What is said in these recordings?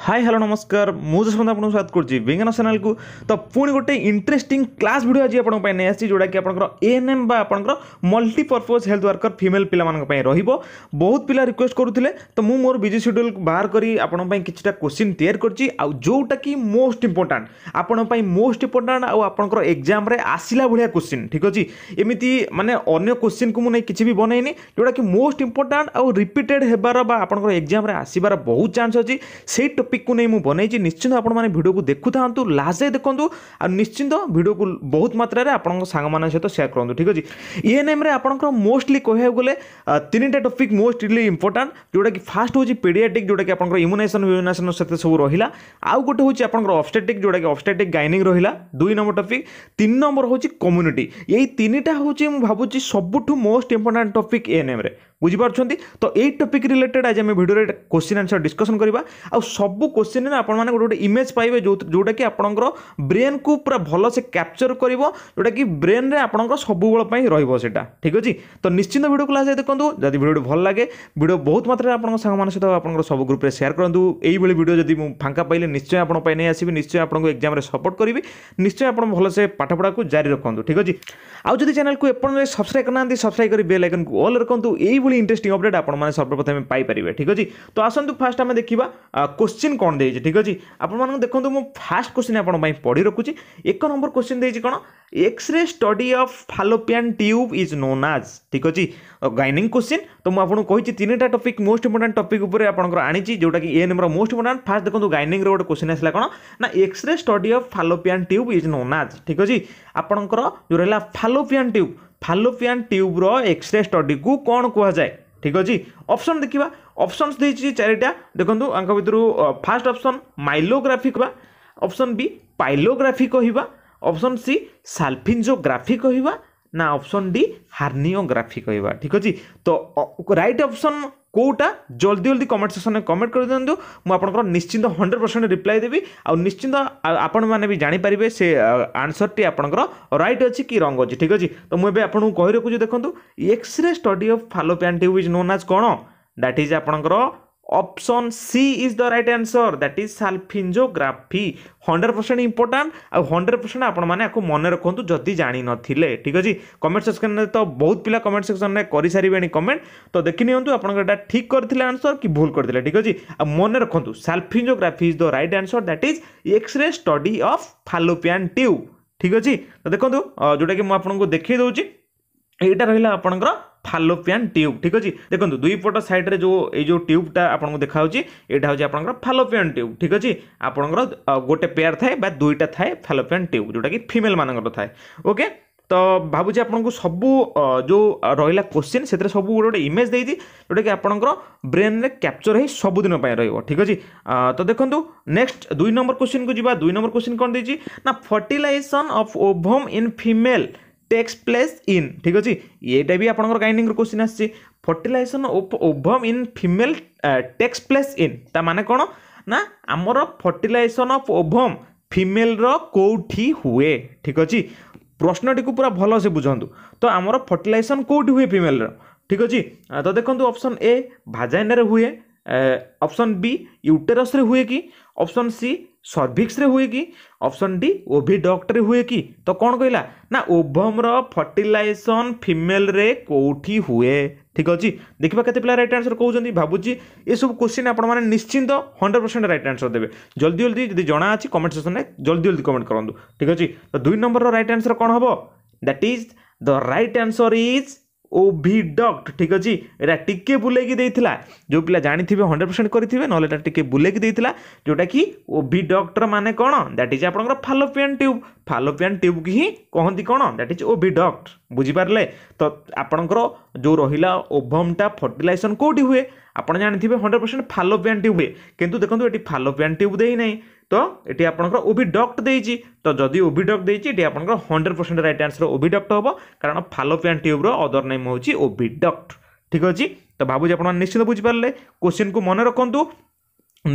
hi hello नमस्कार ମୁଁ ଯଶବନ୍ତ ଆପଣଙ୍କୁ ସ୍ୱାଗତ କରୁଛି ବିଜ୍ଞାନ ଚ୍ୟାନେଲକୁ ତ ପୁଣି ଗୋଟେ ଇଣ୍ଟରେଷ୍ଟିଂ କ୍ଲାସ୍ ଭିଡ଼ିଓ ଆଜି ଆପଣଙ୍କ ପାଇଁ ନେଇ ଆସିଛି ଯେଉଁଟାକି ଆପଣଙ୍କର ଏଏନ୍ଏମ୍ ବା ଆପଣଙ୍କର ମଲ୍ଟିପର୍ପଜ୍ ହେଲ୍ଥ ୱାର୍କର ଫିମେଲ୍ ପିଲାମାନଙ୍କ ପାଇଁ ରହିବ ବହୁତ ପିଲା ରିକ୍ୱେଷ୍ଟ କରୁଥିଲେ ତ ମୁଁ ମୋର ବିଜି ସେଡ୍ୟୁଲ୍ ବାହାର କରି ଆପଣଙ୍କ ପାଇଁ କିଛିଟା କୋଶ୍ଚିନ୍ ତିଆରି କରିଛି ଆଉ ଯେଉଁଟାକି ମୋଷ୍ଟ ଇମ୍ପୋର୍ଟାଣ୍ଟ ଆପଣଙ୍କ ପାଇଁ ମୋଷ୍ଟ ଇମ୍ପୋର୍ଟାଣ୍ଟ ଆଉ ଆପଣଙ୍କର ଏକ୍ଜାମ୍ରେ ଆସିଲା ଭଳିଆ କୋଶ୍ଚିନ୍ ଠିକ୍ ଅଛି ଏମିତି ମାନେ ଅନ୍ୟ କୋଶ୍ଚିନ୍କୁ ମୁଁ ନେଇ କିଛି ବି ବନେଇନି ଯେଉଁଟାକି ମୋଷ୍ଟ ଇମ୍ପୋର୍ଟାଣ୍ଟ ଆଉ ରିପିଟେଡ଼୍ ହେବାର ବା ଆପଣଙ୍କର ଏକ୍ଜାମ୍ରେ ଆସିବାର ବହୁତ ଚାନ୍ସ ଅଛି ସେଇ ଟପିକ୍କୁ ନେଇ ମୁଁ ବନେଇଛି ନିଶ୍ଚିନ୍ତ ଆପଣମାନେ ଭିଡ଼ିଓକୁ ଦେଖୁଥାନ୍ତୁ ଲାଷ୍ଟ ଯାଏ ଦେଖନ୍ତୁ ଆଉ ନିଶ୍ଚିନ୍ତ ଭିଡ଼ିଓକୁ ବହୁତ ମାତ୍ରାରେ ଆପଣଙ୍କ ସାଙ୍ଗମାନଙ୍କ ସହିତ ସେୟାର କରନ୍ତୁ ଠିକ୍ ଅଛି ଇଏନ୍ଏମ୍ରେ ଆପଣଙ୍କର ମୋଷ୍ଟଲି କହିବାକୁ ଗଲେ ତିନିଟା ଟପିକ୍ ମୋଷ୍ଟଲି ଇମ୍ପୋର୍ଟାଣ୍ଟ ଯେଉଁଟାକି ଫାଷ୍ଟ ହେଉଛି ପେଡ଼ିଆଟିକ୍ ଯେଉଁଟାକି ଆପଣଙ୍କର ଇମ୍ୟୁନାଇସେସନ୍ ଫିମ୍ୟୁନାଇସେସନ୍ ସେତେ ସବୁ ରହିଲା ଆଉ ଗୋଟେ ହେଉଛି ଆପଣଙ୍କର ଅବଷ୍ଟେଟିକ୍ ଯେଉଁଟାକି ଅବଷ୍ଟେଟିକ୍ ଗାଇନିଂ ରହିଲା ଦୁଇ ନମ୍ବର ଟପିକ୍ ତିନି ନମ୍ବର ହେଉଛି କମ୍ୟୁନିଟି ଏଇ ତିନିଟା ହେଉଛି ମୁଁ ଭାବୁଛି ସବୁଠୁ ମୋଷ୍ଟ ଇମ୍ପୋର୍ଟାଣ୍ଟ ଟପିକ୍ ଏଏନ୍ଏମ୍ରେ বুঝিপারুচ্ছেন তো এই টপিক রিলেটেড আজ আমি ভিডিওরে কোশ্চিন আনসর ডিসকসন করা আবু কোশ্চিন আপনার গোটে গোটে ইমেজ পাইবে যেটা কি আপনার ব্রেন কু পুরা ভালসে ক্যাপচর করব যেটা কি ব্রেন্রে আপনার সবুবেল রহব সেটা ঠিক আছে তো নিশ্চিন্ত ভিডিও ক্লাস দেখুন যদি ভিডিওটি ভাল লাগে ভিডিও বহুত মাত্রায় আপনার সাংগ মানুষ সহ আপনার সব গ্রুপে সেয়ার করতু এইভাবে ভিডিও যদি ফাঙ্কা পাইলে নিশ্চয় আপনার নিয়ে আসবি নিশ্চয় আপনার এক্সামে সপোর্ট করবি নিশ্চয় আপনার ভালসে পাঠপড়া জারি রাখুন ঠিক আছে আউ যদি চ্যানেল এপর্যন্ত সবসক্রাইব করে না সবসক্রাইব করে বেল আইকন অল রাখুন এইভাবে ସବୁগুলি ଇଣ୍ଟରେଷ୍ଟିଂ ଅପଡ଼େଟ୍ ଆପଣମାନେ ସର୍ବପ୍ରଥମେ ପାଇପାରିବେ ଠିକ୍ ଅଛି ତ ଆସନ୍ତୁ ଫାଷ୍ଟ ଆମେ ଦେଖିବା କୋଶ୍ଚିନ୍ କ'ଣ ଦେଇଛି ଠିକ୍ ଅଛି ଆପଣମାନଙ୍କୁ ଦେଖନ୍ତୁ ମୁଁ ଫାଷ୍ଟ କୋଶ୍ଚିନ୍ ଆପଣ ପାଇଁ ପଢ଼ି ରଖୁଛି ଏକ ନମ୍ବର କୋଶ୍ଚିନ୍ ଦେଇଛି କ'ଣ X ray study of fallopian tube is known as ଠିକ୍ ଅଛି ଗାଇନିଂ କୋଶ୍ଚିନ୍ ତ ମୁଁ ଆପଣଙ୍କୁ କହିଛି ତିନିଟା ଟପିକ୍ ମୋଷ୍ଟ ଇମ୍ପୋର୍ଟାଣ୍ଟ ଟପିକ୍ ଉପରେ ଆପଣଙ୍କର ଆଣିଛି ଯେଉଁଟାକି ଏ ନମ୍ବର ମୋଷ୍ଟ ଇମ୍ପୋର୍ଟାଣ୍ଟ ଫାର୍ଷ୍ଟ ଦେଖନ୍ତୁ ଗାଇନିଂର ଗୋଟେ କୋଶ୍ଚିନ୍ ଆସିଲା କ'ଣ ନା X ray study of fallopian tube is known as ଠିକ୍ ଅଛି ଆପଣଙ୍କର ଯେଉଁ ରହିଲା ଫାଲୋପିଆନ୍ ଟ୍ୟୁବ୍ ଫାଲୋପିଆନ୍ ଟ୍ୟୁବ୍ର ଏକ୍ସରେ ଷ୍ଟଡିକୁ କ'ଣ କୁହାଯାଏ ଠିକ୍ ଅଛି ଅପସନ୍ ଦେଖିବା অপশন ଦେଇଛି ଚାରିଟା ଦେଖନ୍ତୁ আঙ্ক ଭିତରୁ ফার্স্ট অপশন মাইলোগ্রাফি কহা ଅପସନ୍ ବି ପାଇଲୋଗ୍ରାଫି କହିବା ଅପସନ୍ ସି সালফিঞ্জোগ্রাফি କହିବା ନା ଅପସନ୍ ଡି ହାର୍ନିଓଗ୍ରାଫି କହିବା ଠିକ୍ ଅଛି ତ ରାଇଟ୍ ଅପସନ୍ କେଉଁଟା ଜଲ୍ଦି ଜଲ୍ଦି କମେଣ୍ଟ ସେକ୍ସନ୍ରେ କମେଣ୍ଟ କରିଦିଅନ୍ତୁ ମୁଁ ଆପଣଙ୍କର ନିଶ୍ଚିନ୍ତ ହଣ୍ଡ୍ରେଡ଼ ପରସେଣ୍ଟ ରିପ୍ଲାଏ ଦେବି ଆଉ ନିଶ୍ଚିନ୍ତ ଆପଣମାନେ ବି ଜାଣିପାରିବେ ସେ ଆନ୍ସର୍ଟି ଆପଣଙ୍କର ରାଇଟ୍ ଅଛି କି ରଙ୍ଗ ଅଛି ଠିକ୍ ଅଛି ତ ମୁଁ ଏବେ ଆପଣଙ୍କୁ କହି ରଖୁଛି ଦେଖନ୍ତୁ X ray study of fallopian tube is known as କ'ଣ ଦ୍ୟାଟ୍ ଇଜ୍ ଆପଣଙ୍କର option C is the right answer that is salpingography 100% important আর 100% আপন মানে আকো মনে রাখন্তু যদি জানি নথিল ঠিক হ জি কমেন্ট সেকশন তে তো বহুত পিলা কমেন্ট সেকশন রে করি সারিবে নি কমেন্ট তো দেখিনি অন্তু আপনক ঠিক করতিলে অ্যানসার কি ভুল করতিলে ঠিক হ জি আব মনে রাখন্তু salpingography is the right answer that is X ray study of fallopian tube ঠিক হ জি তো দেখন্তু জোডা কি ম আপোনক দেখাই দৌচি এটা রইলা আপনকৰ ଫାଲୋପିଆନ୍ ଟ୍ୟୁବ୍ ଠିକ୍ ଅଛି ଦେଖନ୍ତୁ ଦୁଇ ପଟ ସାଇଡ଼୍ରେ ଯେଉଁ ଏଇ ଯେଉଁ ଟ୍ୟୁବ୍ଟା ଆପଣଙ୍କୁ ଦେଖାହେଉଛି ଏଇଟା ହେଉଛି ଆପଣଙ୍କର ଫାଲୋପିଆନ୍ ଟ୍ୟୁବ୍ ଠିକ୍ ଅଛି ଆପଣଙ୍କର ଗୋଟେ ପେୟାର୍ ଥାଏ ବା ଦୁଇଟା ଥାଏ ଫାଲୋପିଆନ୍ ଟ୍ୟୁବ୍ ଯେଉଁଟାକି ଫିମେଲ୍ମାନଙ୍କର ଥାଏ ଓକେ ତ ଭାବୁଛି ଆପଣଙ୍କୁ ସବୁ ଯେଉଁ ରହିଲା କୋଶ୍ଚିନ୍ ସେଥିରେ ସବୁ ଗୋଟେ ଗୋଟେ ଇମେଜ୍ ଦେଇଛି ଯେଉଁଟାକି ଆପଣଙ୍କର ବ୍ରେନ୍ରେ କ୍ୟାପ୍ଚର୍ ହେଇ ସବୁଦିନ ପାଇଁ ରହିବ ଠିକ୍ ଅଛି ତ ଦେଖନ୍ତୁ ନେକ୍ସଟ ଦୁଇ ନମ୍ବର କୋଶ୍ଚିନ୍କୁ ଯିବା ଦୁଇ ନମ୍ବର କୋଶ୍ଚିନ୍ କ'ଣ ଦେଇଛି ନା fertilization of ovum in female takes place in ଠିକ୍ ଅଛି ଏଇଟା ବି ଆପଣଙ୍କର ଗାଇନିଂର କୋଶ୍ଚିନ୍ ଆସିଛି fertilization ovum in female takes place in ତା ମାନେ କ'ଣ ନା ଆମର ଫର୍ଟିଲାଇଜେସନ୍ ଅଫ୍ ଓଭମ୍ ଫିମେଲ୍ର କେଉଁଠି ହୁଏ ଠିକ୍ ଅଛି ପ୍ରଶ୍ନଟିକୁ ପୁରା ଭଲସେ ବୁଝନ୍ତୁ ତ ଆମର ଫର୍ଟିଲାଇଜେସନ୍ କେଉଁଠି ହୁଏ ଫିମେଲ୍ର ଠିକ୍ ଅଛି ତ ଦେଖନ୍ତୁ ଅପସନ୍ ଏ ଭାଜାଇନାରେ ହୁଏ ऑप्शन बी यूटेरस हुए कि ऑप्शन सी सर्भिक्स हुए कि ऑप्शन डी ओभी डक्टर हुए कि तो कौन कहला ना ओभम्र फर्टिलइन फिमेल कौटी हुए ठीक अच्छे देखा कैसे पिला रईट आंसर कौन भावुची ये सब क्वेश्चन आपने निश्चिंत हंड्रेड परसेंट रईट आन्सर देते जल्दी जल्दी जब जना अच्छी कमेंट सेक्शन में जल्दी जल्दी कमेंट करूँ ठीक अच्छे तो दुई नंबर रईट आन्सर कौन हम that is the right answer is oviduct ঠিক অছি এটা টিকে বুলেকি দেইথিলা যে পিলা জানিথিবে 100% করিথিবে নহলে এটা টিকে বুলেকি দেইথিলা যেটা কি ওভিডক্টর মানে কোন দ্যাট ইজ আপনার ফালোপিয়ান টিউব ফালোপিয়ান টিউব কি হি কহନ୍ତି কোন দ্যাট ইজ ওভিডক্ট বুঝি পারলে তো আপনার যে রহিলা ওভমটা ফর্টিলাইজেশন কোটি হুয়ে আপনার জানিথিবে 100% ফালোপিয়ান টিউব হুয়ে কিন্তু দেখুন এটি ফালোপিয়ান টিউব দেই নাই তো এটি আপনার ওভি ডক্ট দিয়েছি তো যদি ওভি ডক্ট দিয়েছি এটি আপনার hundred percent right answer oviduct হব কারণ ফালোপিয়ান টিউব্র অদর নেম হচ্ছে ওভি ডক্ট ঠিক আছে তো ভাবুছি আপনার নিশ্চিত বুঝিপারে কোশ্চিন কু মনে রাখতু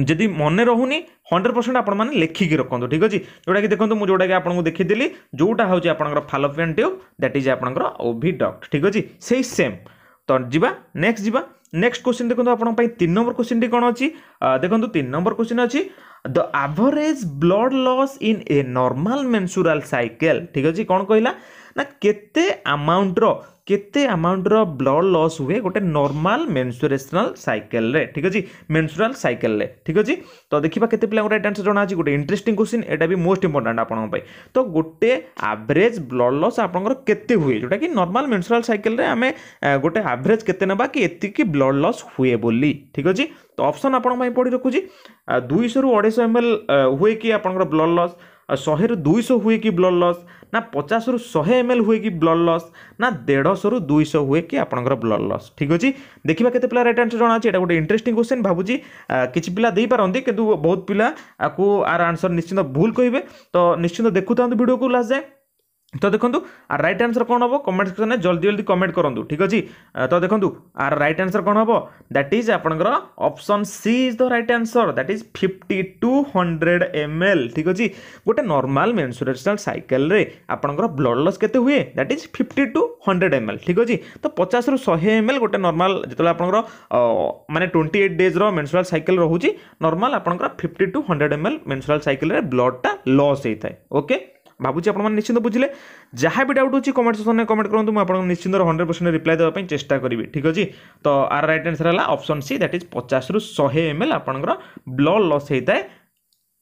যদি মনে রহুনি হন্ড্রেড পরসেন্ট আপনার লেখিকি রাখতু ঠিক আছে যেটা কি দেখুন যেটা কি আপনার দেখিদেলি যেটা হচ্ছে আপনার ফালোপিয়ান টিউব দ্যাট ইজ আপনার ওভি ডক্ট ঠিক আছে সেই সেম তো যা নেক্সট যা নেক্সট কোশ্চিন দেখুন আপনার তিন নম্বর কোশ্চিনটি কোণ অ দেখুন তিন নম্বর কোশ্চিন অ the average blood loss in a normal menstrual cycle ଠିକ୍ ଅଛି କ'ଣ କହିଲା ନା କେତେ ଆମାଉଣ୍ଟର କେତେ ଆମାଉଣ୍ଟର ବ୍ଲଡ଼ ଲସ୍ ହୁଏ ଗୋଟେ ନର୍ମାଲ ମେନ୍ସୁରେସନାଲ ସାଇକେଲରେ ଠିକ୍ ଅଛି ମେନ୍ସୁରାଲ ସାଇକେଲରେ ଠିକ୍ ଅଛି ତ ଦେଖିବା କେତେ ପିଲାଙ୍କୁ ରାଇଟ୍ ଆନ୍ସର ଜଣାଅଛି ଗୋଟେ ଇଣ୍ଟରେଷ୍ଟିଂ କୋଶ୍ଚିନ୍ ଏଇଟା ବି ମୋଷ୍ଟ ଇମ୍ପୋର୍ଟାଣ୍ଟ ଆପଣଙ୍କ ପାଇଁ ତ ଗୋଟେ ଆଭରେଜ ବ୍ଲଡ଼ ଲସ୍ ଆପଣଙ୍କର କେତେ ହୁଏ ଯେଉଁଟାକି ନର୍ମାଲ ମେନ୍ସୁରାଲ ସାଇକେଲରେ ଆମେ ଗୋଟେ ଆଭରେଜ କେତେ ନେବା କି ଏତିକି ବ୍ଲଡ଼ ଲସ୍ ହୁଏ ବୋଲି ଠିକ୍ ଅଛି ତ ଅପସନ୍ ଆପଣଙ୍କ ପାଇଁ ପଡ଼ି ରଖୁଛି ଦୁଇଶହରୁ ଅଢ଼େଇଶହ ଏମ୍ ଏଲ୍ ହୁଏ କି ଆପଣଙ୍କର ବ୍ଲଡ଼ ଲସ୍ ଶହେରୁ ଦୁଇଶହ ହୁଏ କି ବ୍ଲଡ଼ ଲସ୍ ନା ପଚାଶରୁ ଶହେ ଏମ୍ ଏଲ୍ ହୁଏ କି ବ୍ଲଡ଼ ଲସ୍ ନା ଦେଢ଼ଶହରୁ ଦୁଇଶହ ହୁଏ କି ଆପଣଙ୍କର ବ୍ଲଡ଼ ଲସ୍ ଠିକ୍ ଅଛି ଦେଖିବା କେତେ ପିଲା ରାଇଟ୍ ଆନ୍ସର୍ ଜଣାଅଛି ଏଇଟା ଗୋଟେ ଇଣ୍ଟରେଷ୍ଟିଂ କ୍ୱେଶ୍ଚନ୍ ଭାବୁଛି କିଛି ପିଲା ଦେଇପାରନ୍ତି କିନ୍ତୁ ବହୁତ ପିଲା ଆକୁ ଆର ଆନ୍ସର୍ ନିଶ୍ଚିନ୍ତ ଭୁଲ କହିବେ ତ ନିଶ୍ଚିନ୍ତ ଦେଖୁଥାନ୍ତୁ ଭିଡ଼ିଓକୁ ଲାଷ୍ଟ ଯାଏ ତ ଦେଖନ୍ତୁ ଆର୍ ରାଇଟ୍ ଆନ୍ସର୍ କ'ଣ ହେବ କମେଣ୍ଟ ସେକ୍ସନ୍ରେ ଜଲ୍ଦି ଜଲ୍ଦି କମେଣ୍ଟ କରନ୍ତୁ ଠିକ୍ ଅଛି ତ ଦେଖନ୍ତୁ ଆର୍ ରାଇଟ୍ ଆନ୍ସର୍ କ'ଣ ହେବ ଦ୍ୟାଟ୍ ଇଜ୍ ଆପଣଙ୍କର option C is the right answer that is fifty to hundred M L ଠିକ୍ ଅଛି ଗୋଟେ ନର୍ମାଲ୍ ମେନ୍ସୁରେସନାଲ୍ ସାଇକେଲରେ ଆପଣଙ୍କର ବ୍ଲଡ୍ ଲସ୍ କେତେ ହୁଏ that is fifty to hundred M L ଠିକ୍ ଅଛି ତ ପଚାଶରୁ ଶହେ ଏମ୍ ଏଲ୍ ଗୋଟେ ନର୍ମାଲ୍ ଯେତେବେଳେ ଆପଣଙ୍କର ମାନେ ଟ୍ୱେଣ୍ଟି ଏଇଟ୍ ଡେଜ୍ର ମେନ୍ସୁରାଲ୍ ସାଇକେଲ୍ ରହୁଛି ନର୍ମାଲ୍ ଆପଣଙ୍କର fifty to hundred M L menstrual ସାଇକେଲରେ ବ୍ଲଡ୍ଟା ଲସ୍ ହେଇଥାଏ ଓକେ ଭାବୁଛି ଆପଣମାନେ ନିଶ୍ଚିନ୍ତ ବୁଝିଲେ ଯାହା ବି ଡାଉଟ୍ ଅଛି କମେଣ୍ଟ ସେକ୍ସନରେ କମେଣ୍ଟ କରନ୍ତୁ ମୁଁ ଆପଣଙ୍କୁ ନିଶ୍ଚିନ୍ତ ହଣ୍ଡ୍ରେଡ଼ ପରସେଣ୍ଟ ରିପ୍ଲାଏ ଦେବା ପାଇଁ ଚେଷ୍ଟା କରିବି ଠିକ୍ ଅଛି ତ ଆର୍ ରାଇଟ୍ ଆନ୍ସର୍ ହେଲା ଅପସନ୍ ସି ଦ୍ୟାଟ୍ ଇଜ୍ ପଚାଶରୁ ଶହେ ଏମ୍ ଏଲ୍ ଆପଣଙ୍କର ବ୍ଲଡ୍ ଲସ୍ ହେଇଥାଏ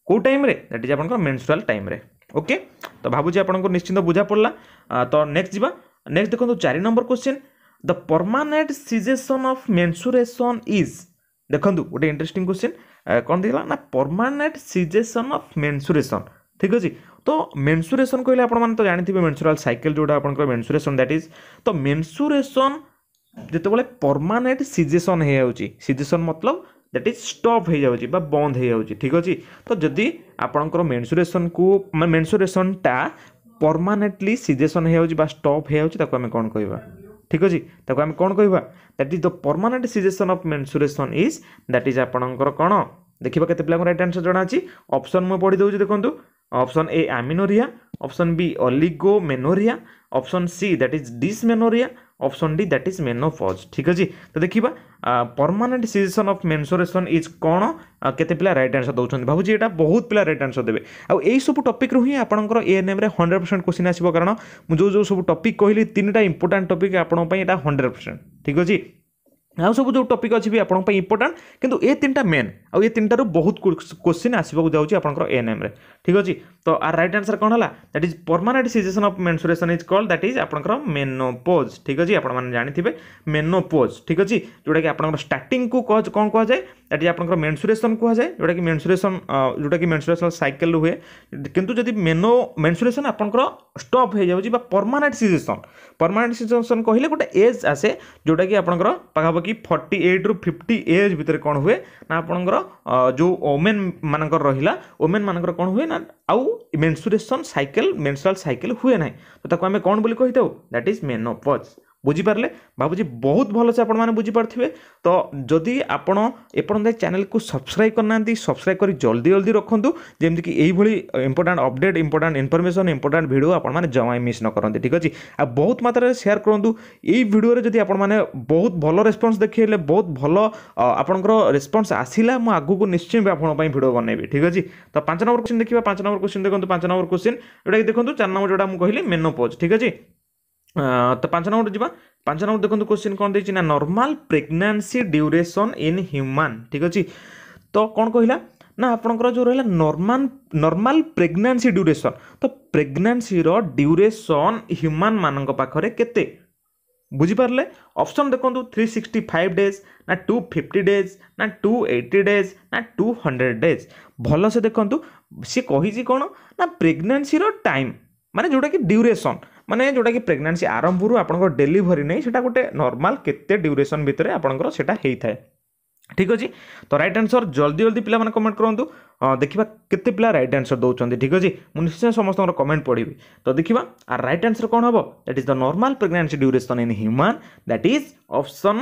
କେଉଁ ଟାଇମ୍ରେ ଦ୍ୟାଟ୍ ଇଜ୍ ଆପଣଙ୍କର ମେନ୍ସୁରାଲ୍ ଟାଇମ୍ରେ ଓକେ ତ ଭାବୁଛି ଆପଣଙ୍କୁ ନିଶ୍ଚିନ୍ତ ବୁଝା ପଡ଼ିଲା ତ ନେକ୍ସଟ ଯିବା ନେକ୍ସଟ ଦେଖନ୍ତୁ ଚାରି number question the permanent cessation of menstruation is ଦେଖନ୍ତୁ ଗୋଟେ ଇଣ୍ଟରେଷ୍ଟିଂ କ୍ୱେଶ୍ଚିନ୍ କ'ଣ ଦେଇଥିଲା ନା ପର୍ମାନେଣ୍ଟ ସିଜେସନ୍ ଅଫ୍ ମେନ୍ସୁରେସନ୍ ଠିକ୍ ଅଛି ତ ମେନ୍ସୁରେସନ୍ କହିଲେ ଆପଣମାନେ ତ ଜାଣିଥିବେ ମେନ୍ସୁରାଲ୍ ସାଇକେଲ୍ ଯେଉଁଟା ଆପଣଙ୍କର ମେନ୍ସୁରେସନ୍ ଦ୍ୟାଟ୍ ଇଜ୍ ତ ମେନ୍ସୁରେସନ୍ ଯେତେବେଳେ ପର୍ମାନେଣ୍ଟ ସିଜେସନ୍ ହେଇଯାଉଛି ସିଜେସନ୍ ମତଲବ ଦ୍ୟାଟ୍ ଇଜ୍ ଷ୍ଟପ୍ ହେଇଯାଉଛି ବା ବନ୍ଦ ହେଇଯାଉଛି ଠିକ୍ ଅଛି ତ ଯଦି ଆପଣଙ୍କର ମେନ୍ସୁରେସନ୍କୁ ମାନେ ମେନ୍ସୁରେସନ୍ଟା ପର୍ମାନେଣ୍ଟଲି ସିଜେସନ୍ ହେଇଯାଉଛି ବା ଷ୍ଟପ୍ ହେଇଯାଉଛି ତାକୁ ଆମେ କ'ଣ କହିବା ଠିକ୍ ଅଛି ତାକୁ ଆମେ କ'ଣ କହିବା that is the permanent cessation of menstruation is that is ଆପଣଙ୍କର କ'ଣ ଦେଖିବା କେତେ ପିଲାଙ୍କୁ ରାଇଟ୍ ଆନ୍ସର୍ ଜଣାଅଛି ଅପସନ୍ ମୁଁ ପଢ଼ି ଦେଉଛି ଦେଖନ୍ତୁ option A amenorrhoea option B menorrhoea option C that is dysmenorrhoea option D that is menopause ठीक अच्छे तो देखा permanent cessation of menstruation is कौन केते पिला रईट आंसर दौरान भावी यहाँ बहुत पिला रईट आंसर देते आई सब टपिक रू ही N M hundred percent question आसो कारण मुझे जो सब टपिक कहली तीन टाइम इंपोर्टां टपिक आपंटा हंड्रेड परसेंट ठीक अच्छे নাহো সব যে টপিক আছে বি আপনক ইম্পর্ট্যান্ট কিন্তু এ তিনটা মেন আর এ তিনটার বহুত কোশ্চেন আসিবো যাওছি আপনক এএম রে ঠিক আছে তো আর রাইট আনসার কোন হলা that is permanent situation of menstruation is call that is আপনক মেনোপজ ঠিক আছে আপন মান জানি থিবে মেনোপজ ঠিক আছে তো লাগি আপনক স্টার্টিং কো ক কোন কয়া যায় ଏଠି ଆପଣଙ୍କର ମେନ୍ସୁରେସନ୍ କୁହାଯାଏ ଯେଉଁଟାକି ମେନ୍ସୁରେସନ୍ ଯେଉଁଟାକି ମେନ୍ସୁରେସନ୍ ସାଇକେଲ୍ ହୁଏ କିନ୍ତୁ ଯଦି ମେନୋ ମେନ୍ସୁରେସନ୍ ଆପଣଙ୍କର ଷ୍ଟପ୍ ହେଇଯାଉଛି ବା ପର୍ମାନେଣ୍ଟ ସିଚୁଏସନ୍ ପର୍ମାନେଣ୍ଟ ସିଚୁଏସନ୍ କହିଲେ ଗୋଟେ ଏଜ୍ ଆସେ ଯେଉଁଟାକି ଆପଣଙ୍କର ପାଖାପାଖି ଫର୍ଟି ଏଇଟ୍ରୁ ଫିଫ୍ଟି ଏଜ୍ ଭିତରେ କ'ଣ ହୁଏ ନା ଆପଣଙ୍କର ଯେଉଁ ଓମେନ୍ ମାନଙ୍କର ରହିଲା ଓମେନ୍ ମାନଙ୍କର କ'ଣ ହୁଏ ନା ଆଉ ମେନ୍ସୁରେସନ୍ ସାଇକେଲ୍ ମେନ୍ସୁରାଲ୍ ସାଇକେଲ୍ ହୁଏ ନାହିଁ ତ ତାକୁ ଆମେ କ'ଣ ବୋଲି କହିଥାଉ ଦ୍ୟାଟ୍ ଇଜ୍ ମେନୋପଜ୍ ବୁଝିପାରିଲେ ଭାବୁଛି ବହୁତ ଭଲସେ ଆପଣମାନେ ବୁଝିପାରୁଥିବେ ତ ଯଦି ଆପଣ ଏପର୍ଯ୍ୟନ୍ତ ଚ୍ୟାନେଲକୁ ସବସ୍କ୍ରାଇବ୍ କରିନାହାନ୍ତି ସବସ୍କ୍ରାଇବ୍ କରି ଜଲ୍ଦି ଜଲ୍ଦି ରଖନ୍ତୁ ଯେମିତିକି ଏଇଭଳି important update important information important video ଆପଣମାନେ ଜମା ମିସ୍ ନ କରନ୍ତି ଠିକ୍ ଅଛି ଆଉ ବହୁତ ମାତ୍ରାରେ ସେୟାର କରନ୍ତୁ ଏଇ ଭିଡ଼ିଓରେ ଯଦି ଆପଣମାନେ ବହୁତ ଭଲ ରେସ୍ପନ୍ସ ଦେଖେଇଲେ ବହୁତ ଭଲ ଆପଣଙ୍କର ରେସ୍ପନ୍ସ ଆସିଲା ମୁଁ ଆଗକୁ ନିଶ୍ଚୟ ଆପଣଙ୍କ ପାଇଁ ଭିଡ଼ିଓ ବନେଇବି ଠିକ୍ ଅଛି ତ ପାଞ୍ଚ ନମ୍ବର କୋଶ୍ଚିନ୍ ଦେଖିବା ପାଞ୍ଚ ନମ୍ବର କୋଶ୍ଚିନ୍ ଦେଖନ୍ତୁ ପାଞ୍ଚ ନମ୍ବର କୋଶ୍ଚିନ୍ ଯେଉଁଟାକି ଦେଖନ୍ତୁ ଚାରି ନମ୍ବର ଯେଉଁଟା ମୁଁ କହିଲି ମେନୋପୋଜ୍ ଠିକ୍ ଅଛି ତ ପାଞ୍ଚ ନମ୍ବର ଯିବା ପାଞ୍ଚ ନମ୍ବର ଦେଖନ୍ତୁ କୋଶ୍ଚିନ୍ କ'ଣ ଦେଇଛି ନା normal pregnancy duration in human ଠିକ୍ ଅଛି ତ କ'ଣ କହିଲା ନା ଆପଣଙ୍କର ଯେଉଁ ରହିଲା ନର୍ମାଲ ନର୍ମାଲ ପ୍ରେଗନାନ୍ସି ଡ୍ୟୁରେସନ୍ ତ ପ୍ରେଗନାନ୍ସିର ଡ୍ୟୁରେସନ୍ ହ୍ୟୁମାନ୍ମାନଙ୍କ ପାଖରେ କେତେ ବୁଝିପାରିଲେ ଅପସନ୍ ଦେଖନ୍ତୁ ଥ୍ରୀ ସିକ୍ସଟି ଫାଇଭ୍ ଡେଜ୍ ନା ଟୁ ଫିଫ୍ଟି ଡେଜ୍ ନା ଟୁ ଏଇଟି ଡେଜ୍ ନା ଟୁ ହଣ୍ଡ୍ରେଡ଼ ଡେଜ୍ ଭଲସେ ଦେଖନ୍ତୁ ସିଏ କହିଛି କ'ଣ ନା ପ୍ରେଗନାନ୍ସିର ଟାଇମ୍ ମାନେ ଯେଉଁଟାକି ଡ୍ୟୁରେସନ୍ ମାନେ ଯେଉଁଟାକି ପ୍ରେଗନାନ୍ସି ଆରମ୍ଭରୁ ଆପଣଙ୍କ ଡେଲିଭରି ନେଇ ସେଇଟା ଗୋଟେ ନର୍ମାଲ୍ କେତେ ଡ୍ୟୁରେସନ୍ ଭିତରେ ଆପଣଙ୍କର ସେଇଟା ହେଇଥାଏ ঠিক আছে তো রাইট আনসর জলদি জলদি পিলা মানে কমেন্ট করতু দেখা কেতে পিলা রাইট আনসর দৌঁছেন ঠিক আছে মু নিশ্চয় সমস্ত কমেন্ট পড়বি তো দেখা আর রাইট আনসর কম হব that is the normal pregnancy duration in human that is option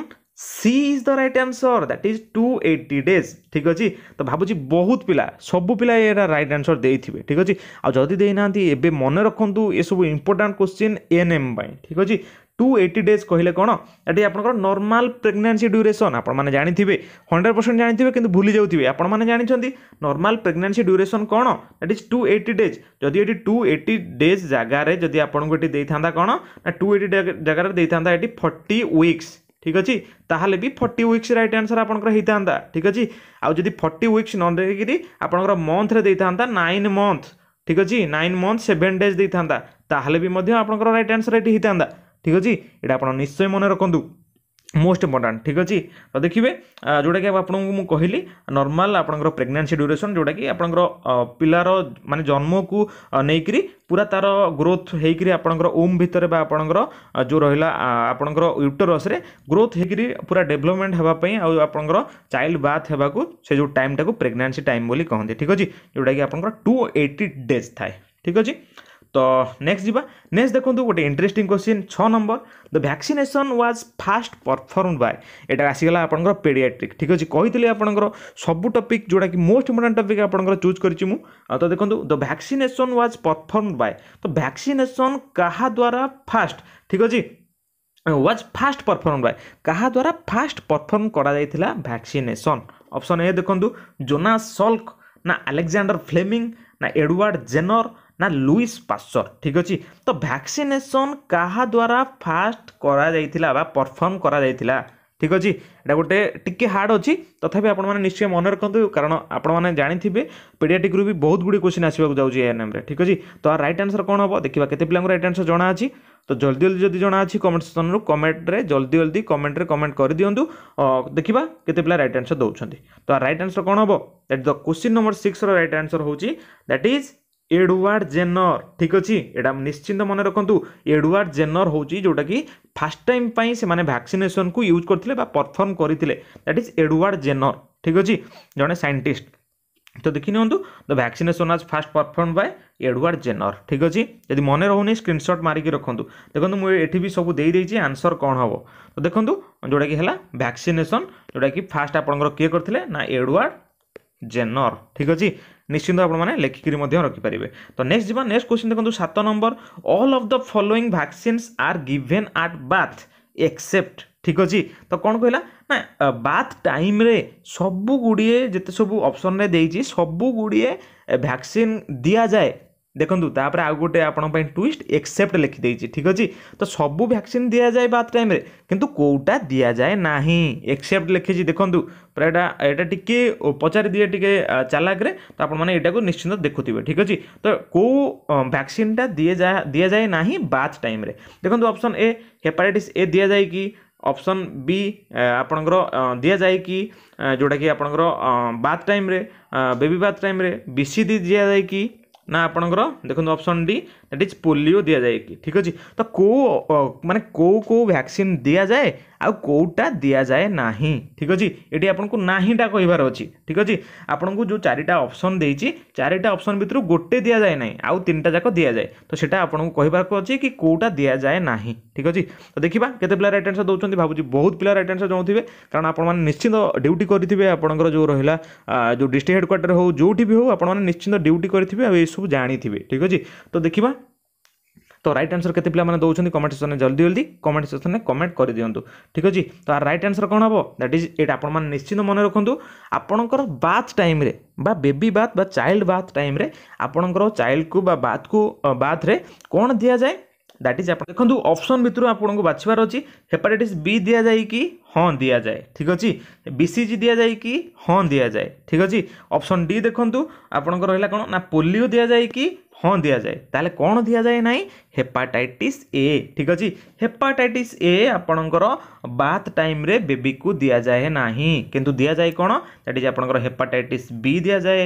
C is the right answer that is two eighty days ঠিক আছে তো ভাবুছি বহুত পিলা সবু পিলা এটা রাইট আনসর দিয়ে ঠিক আছে আদি দিয়ে না এবে মনে রাখতু এসব ইম্পর্টাট কোশ্চিন এন এম পাই ঠিক আছে টু এইটি ডেজ কহিলে কোণ এটি আপনার নর্মাল প্রেগনান্সি ড্যুরেসন আপনার জাঁথিবে হন্ড্রেড পরসেন্ট জাঁথিবে কিন্তু ভুলে যাওয়া আপনার জাঁচান নর্মাল প্রেগনান্সি ড্যুরেসন কোণ that is two eighty days যদি এটি টু এইটি ডেজ জায়গায় যদি আপনার এটি দিয়ে কোণ না টু এইটি জায়গায় দিয়ে এটি ফর্টি উইক্স ঠিক ଅଛି ତାହେଲେ ବି ଫର୍ଟି ୱିକ୍ସ ରାଇଟ୍ ଆନ୍ସର୍ ଆପଣଙ୍କର ହେଇଥାନ୍ତା ଠିକ୍ ଅଛି ଆଉ ଯଦି ଫର୍ଟି ୱିକ୍ସ ନ ଦେଇକିରି ଆପଣଙ୍କର ମନ୍ଥରେ ଦେଇଥାନ୍ତା ନାଇନ୍ ମନ୍ଥ ଠିକ୍ ଅଛି ନାଇନ୍ ମନ୍ଥ ସେଭେନ୍ ଡେଜ୍ ଦେଇଥାନ୍ତା ତାହେଲେ ବି ମଧ୍ୟ ଆପଣଙ୍କର ରାଇଟ୍ ଆନ୍ସର୍ ଏଠି ହେଇଥାନ୍ତା ଠିକ୍ ଅଛି ଏଇଟା ଆପଣ ନିଶ୍ଚୟ ମନେ ରଖନ୍ତୁ মোस्ट ইম্পর্টাট ঠিক আছে ତ ଦେଖିବେ ଯେଉଁଟାକି ଆପଣଙ୍କୁ ମୁଁ କହିଲି ନର୍ମାଲ୍ ଆପଣଙ୍କର ପ୍ରେଗନେନ୍ସି ଡ୍ୟୁରେସନ୍ ଯେଉଁଟାକି ଆପଣଙ୍କର ପିଲାର ମାନେ ଜନ୍ମକୁ ନେଇକିରି ପୁରା ତା'ର ଗ୍ରୋଥ୍ ହେଇକିରି ଆପଣଙ୍କର ଓମ୍ ଭିତରେ ବା ଆପଣଙ୍କର ଯେଉଁ ରହିଲା ଆପଣଙ୍କର ୟୁଟରସ୍ରେ ଗ୍ରୋଥ୍ ହେଇକିରି ପୁରା ଡେଭଲପମେଣ୍ଟ ହେବା ପାଇଁ ଆଉ ଆପଣଙ୍କର ଚାଇଲ୍ଡ ବାଥ୍ ହେବାକୁ ସେ ଯେଉଁ ଟାଇମ୍ଟାକୁ ପ୍ରେଗନାନ୍ସି ଟାଇମ୍ ବୋଲି କହନ୍ତି ଠିକ୍ ଅଛି ଯେଉଁଟାକି ଆପଣଙ୍କର ଟୁ ଏଇଟି ଡେଜ୍ ଥାଏ ଠିକ୍ ଅଛି ତ ନେକ୍ସଟ ଯିବା ନେକ୍ସଟ ଦେଖନ୍ତୁ ଗୋଟେ ଇଣ୍ଟରେଷ୍ଟିଂ କ୍ୱେଶ୍ଚିନ୍ ଛଅ number the vaccination was first performed by ଏଇଟା ଆସିଗଲା ଆପଣଙ୍କର ପେଡ଼ିଆଟ୍ରିକ୍ ଠିକ୍ ଅଛି କହିଥିଲି ଆପଣଙ୍କର ସବୁ ଟପିକ୍ ଯେଉଁଟାକି ମୋଷ୍ଟ ଇମ୍ପୋର୍ଟାଣ୍ଟ ଟପିକ୍ ଆପଣଙ୍କର ଚୁଜ୍ କରିଛି ମୁଁ ତ ଦେଖନ୍ତୁ the vaccination was performed by ତ ଭ୍ୟାକ୍ସିନେସନ୍ କାହା ଦ୍ୱାରା ଫାଷ୍ଟ ଠିକ୍ ଅଛି ୱାଜ୍ ଫାଷ୍ଟ ପରଫର୍ମ ବାଏ କାହା ଦ୍ୱାରା ଫାଷ୍ଟ ପରଫର୍ମ କରାଯାଇଥିଲା ଭ୍ୟାକ୍ସିନେସନ୍ ଅପସନ୍ ଏ ଦେଖନ୍ତୁ ଜୋନା ସଲ୍କ ନା ଆଲେକ୍ଜାଣ୍ଡର ଫ୍ଲେମିଂ ନା ଏଡ଼ୱାର୍ଡ଼ ଜେନର ନା ଲୁଇସ୍ ପାଶ୍ଚର ଠିକ୍ ଅଛି ତ ଭ୍ୟାକ୍ସିନେସନ୍ କାହା ଦ୍ୱାରା ଫାଷ୍ଟ କରାଯାଇଥିଲା ବା ପରଫର୍ମ କରାଯାଇଥିଲା ଠିକ୍ ଅଛି ଏଇଟା ଗୋଟେ ଟିକେ ହାର୍ଡ଼ ଅଛି ତଥାପି ଆପଣମାନେ ନିଶ୍ଚୟ ମନେ ରଖନ୍ତୁ କାରଣ ଆପଣମାନେ ଜାଣିଥିବେ ପିଡ଼ିଆଟିକ୍ରୁ ବି ବହୁତ ଗୁଡ଼ିଏ କୋଶ୍ଚିନ୍ ଆସିବାକୁ ଯାଉଛି ଏଏନ୍ଏମ୍ରେ ଠିକ୍ ଅଛି ତ ଆର ରାଇଟ୍ ଆନ୍ସର୍ କ'ଣ ହେବ ଦେଖିବା କେତେ ପିଲାଙ୍କୁ ରାଇଟ୍ ଆନ୍ସର୍ ଜଣାଅଛି ତ ଜଲ୍ଦି ଜଲ୍ଦି ଯଦି ଜଣାଅଛି କମେଣ୍ଟ ସେକ୍ସନ୍ରୁ କମେଣ୍ଟରେ ଜଲ୍ଦି ଜଲ୍ଦି କମେଣ୍ଟରେ କମେଣ୍ଟ କରିଦିଅନ୍ତୁ ଦେଖିବା କେତେ ପିଲା ରାଇଟ୍ ଆନ୍ସର୍ ଦେଉଛନ୍ତି ତ ଆର ରାଇଟ୍ ଆନ୍ସର୍ କ'ଣ ହେବ ଦ୍ୟାଟ୍ ଦ କୋଶ୍ଚିନ୍ ନମ୍ବର ସିକ୍ସର ରାଇଟ୍ ଆନ୍ସର୍ ହେଉଛି ଦ୍ୟାଟ୍ ଇଜ୍ ଏଡ଼ୱାର୍ଡ଼ ଜେନର ଠିକ୍ ଅଛି ଏଇଟା ନିଶ୍ଚିନ୍ତ ମନେ ରଖନ୍ତୁ ଏଡ଼ୱାର୍ଡ଼ ଜେନର ହେଉଛି ଯେଉଁଟାକି ଫାର୍ଷ୍ଟ ଟାଇମ୍ ପାଇଁ ସେମାନେ ଭ୍ୟାକ୍ସିନେସନକୁ ୟୁଜ୍ କରିଥିଲେ ବା ପରଫର୍ମ କରିଥିଲେ ଦ୍ୟାଟ୍ ଇଜ୍ ଏଡ଼ୱାର୍ଡ଼ ଜେନର ଠିକ୍ ଅଛି ଜଣେ ସାଇଣ୍ଟିଷ୍ଟ ତ ଦେଖି ନିଅନ୍ତୁ the vaccination as first performed by Edward Jenner ଠିକ୍ ଅଛି ଯଦି ମନେ ରହୁନି ସ୍କ୍ରିନ୍ସଟ୍ ମାରିକି ରଖନ୍ତୁ ଦେଖନ୍ତୁ ମୁଁ ଏଠି ବି ସବୁ ଦେଇଦେଇଛି ଆନ୍ସର୍ କ'ଣ ହେବ ତ ଦେଖନ୍ତୁ ଯେଉଁଟାକି ହେଲା ଭ୍ୟାକ୍ସିନେସନ୍ ଯେଉଁଟାକି ଫାର୍ଷ୍ଟ ଆପଣଙ୍କର କିଏ କରିଥିଲେ ନା ଏଡ଼ୱାର୍ଡ଼ ଜେନର ଠିକ୍ ଅଛି ନିଶ୍ଚିନ୍ତ ଆପଣମାନେ ଲେଖିକିରି ମଧ୍ୟ ରଖିପାରିବେ ତ ନେକ୍ସଟ ଯିବା ନେକ୍ସଟ କ୍ୱେଶ୍ଚିନ୍ ଦେଖନ୍ତୁ ସାତ number all of the following vaccines are given at birth except ଠିକ୍ ଅଛି ତ କ'ଣ କହିଲା ନା ବାଥ୍ ଟାଇମ୍ରେ ସବୁ ଗୁଡ଼ିଏ ଯେତେ ସବୁ ଅପସନ୍ରେ ଦେଇଛି ସବୁ ଗୁଡ଼ିଏ ଭ୍ୟାକ୍ସିନ୍ ଦିଆଯାଏ देखु तापर आग गोटे आप ट्विस्ट एक्सेप्ट लिखिदे ठीक अच्छे तो सब भैक्सीन दि जाए बात टाइम कि दि जाए ना एक्सेप्ट लिखी देखूँ पूरा ये टी पचार दिए टे चलाक्रे तो आपटा को निश्चिंत देखु ठीक अच्छे तो कौ भैक्सीनटा दि दि जाए ना बाथ टाइम देखो अप्सन ए हेपाटाइट ए दि जाए कि अप्सन बी आपणकर दि जाए कि जोटा कि आप birth time baby birth time BC दि जाए कि ନା ଆପଣଙ୍କର ଦେଖନ୍ତୁ option D that is polio दि जाए कि ठीक अच्छे तो कौ मान कौ कौ भैक्सीन दि जाए आउटा दि जाए ना ठीक अच्छे ये आपको ना हीटा कहार अच्छी ठीक अच्छे आपन को जो चारिटा अप्सन दे चारिटा अप्सन भितर गोटे दि जाए ना आनटा जाक दि जाए तो सीटा आपको कहार अच्छे कि कौटा दि जाए ना ठीक अच्छे तो देखा केत रईट आनसर दौरान भावी बहुत पिला रईट आनसर जमाते कारण आपश्चिंत ड्यूटी करेंगे आप जो रहा जो डिस्ट्रिक्ट हेडक्वाटर हो जो भी हो आप निश्चिंत ड्यूटी करेंगे आ सब जाथे ठीक अच्छे तो देखा তো রাইট আনসর কেতে পিলামানে দেউଛନ୍ତି কমেন্ট সেকশনে জলদি জলদি কমেন্ট সেকশনে কমেন্ট করে দিଅନ୍ତୁ ঠিক ଅଛି ତ ରାଇଟ୍ ଆନ୍ସର୍ କ'ଣ ହେବ ଦ୍ୟାଟ୍ ଇଜ୍ ଏଇଟା ଆପଣମାନେ ନିଶ୍ଚିନ୍ତ ମନେ ରଖନ୍ତୁ ଆପଣଙ୍କର ବାଥ୍ ଟାଇମ୍ରେ বা বেবি বাথ বা চাইল্ড বাথ টাইম্রে আপনার চাইল্ডকু বা বাথকু বাথরে কোণ দিয়া যায় দ্যাট ইজ আপনার দেখুন অপসন ভিতর আপনার বাছবার অছি হেপাটাইটিস বি দিয়া যাই কি হ্যাঁ দিয়া যায় ঠিক আছে বিসিজি দিয়া যাই কি হ্যাঁ দিয়া যায় ঠিক আছে অপসন ডি দেখুন আপনার রহলা কোণ না পোলিও দিয়া যায় কি ହଁ ଦିଆଯାଏ ତାହେଲେ କ'ଣ ଦିଆଯାଏ ନାହିଁ ହେପାଟାଇଟିସ୍ ଏ ଠିକ୍ ଅଛି ହେପାଟାଇଟିସ୍ ଏ ଆପଣଙ୍କର ବାଥ୍ ଟାଇମ୍ରେ ବେବିକୁ ଦିଆଯାଏ ନାହିଁ କିନ୍ତୁ ଦିଆଯାଏ କ'ଣ ସେଠି ଆପଣଙ୍କର ହେପାଟାଇଟିସ୍ ବି ଦିଆଯାଏ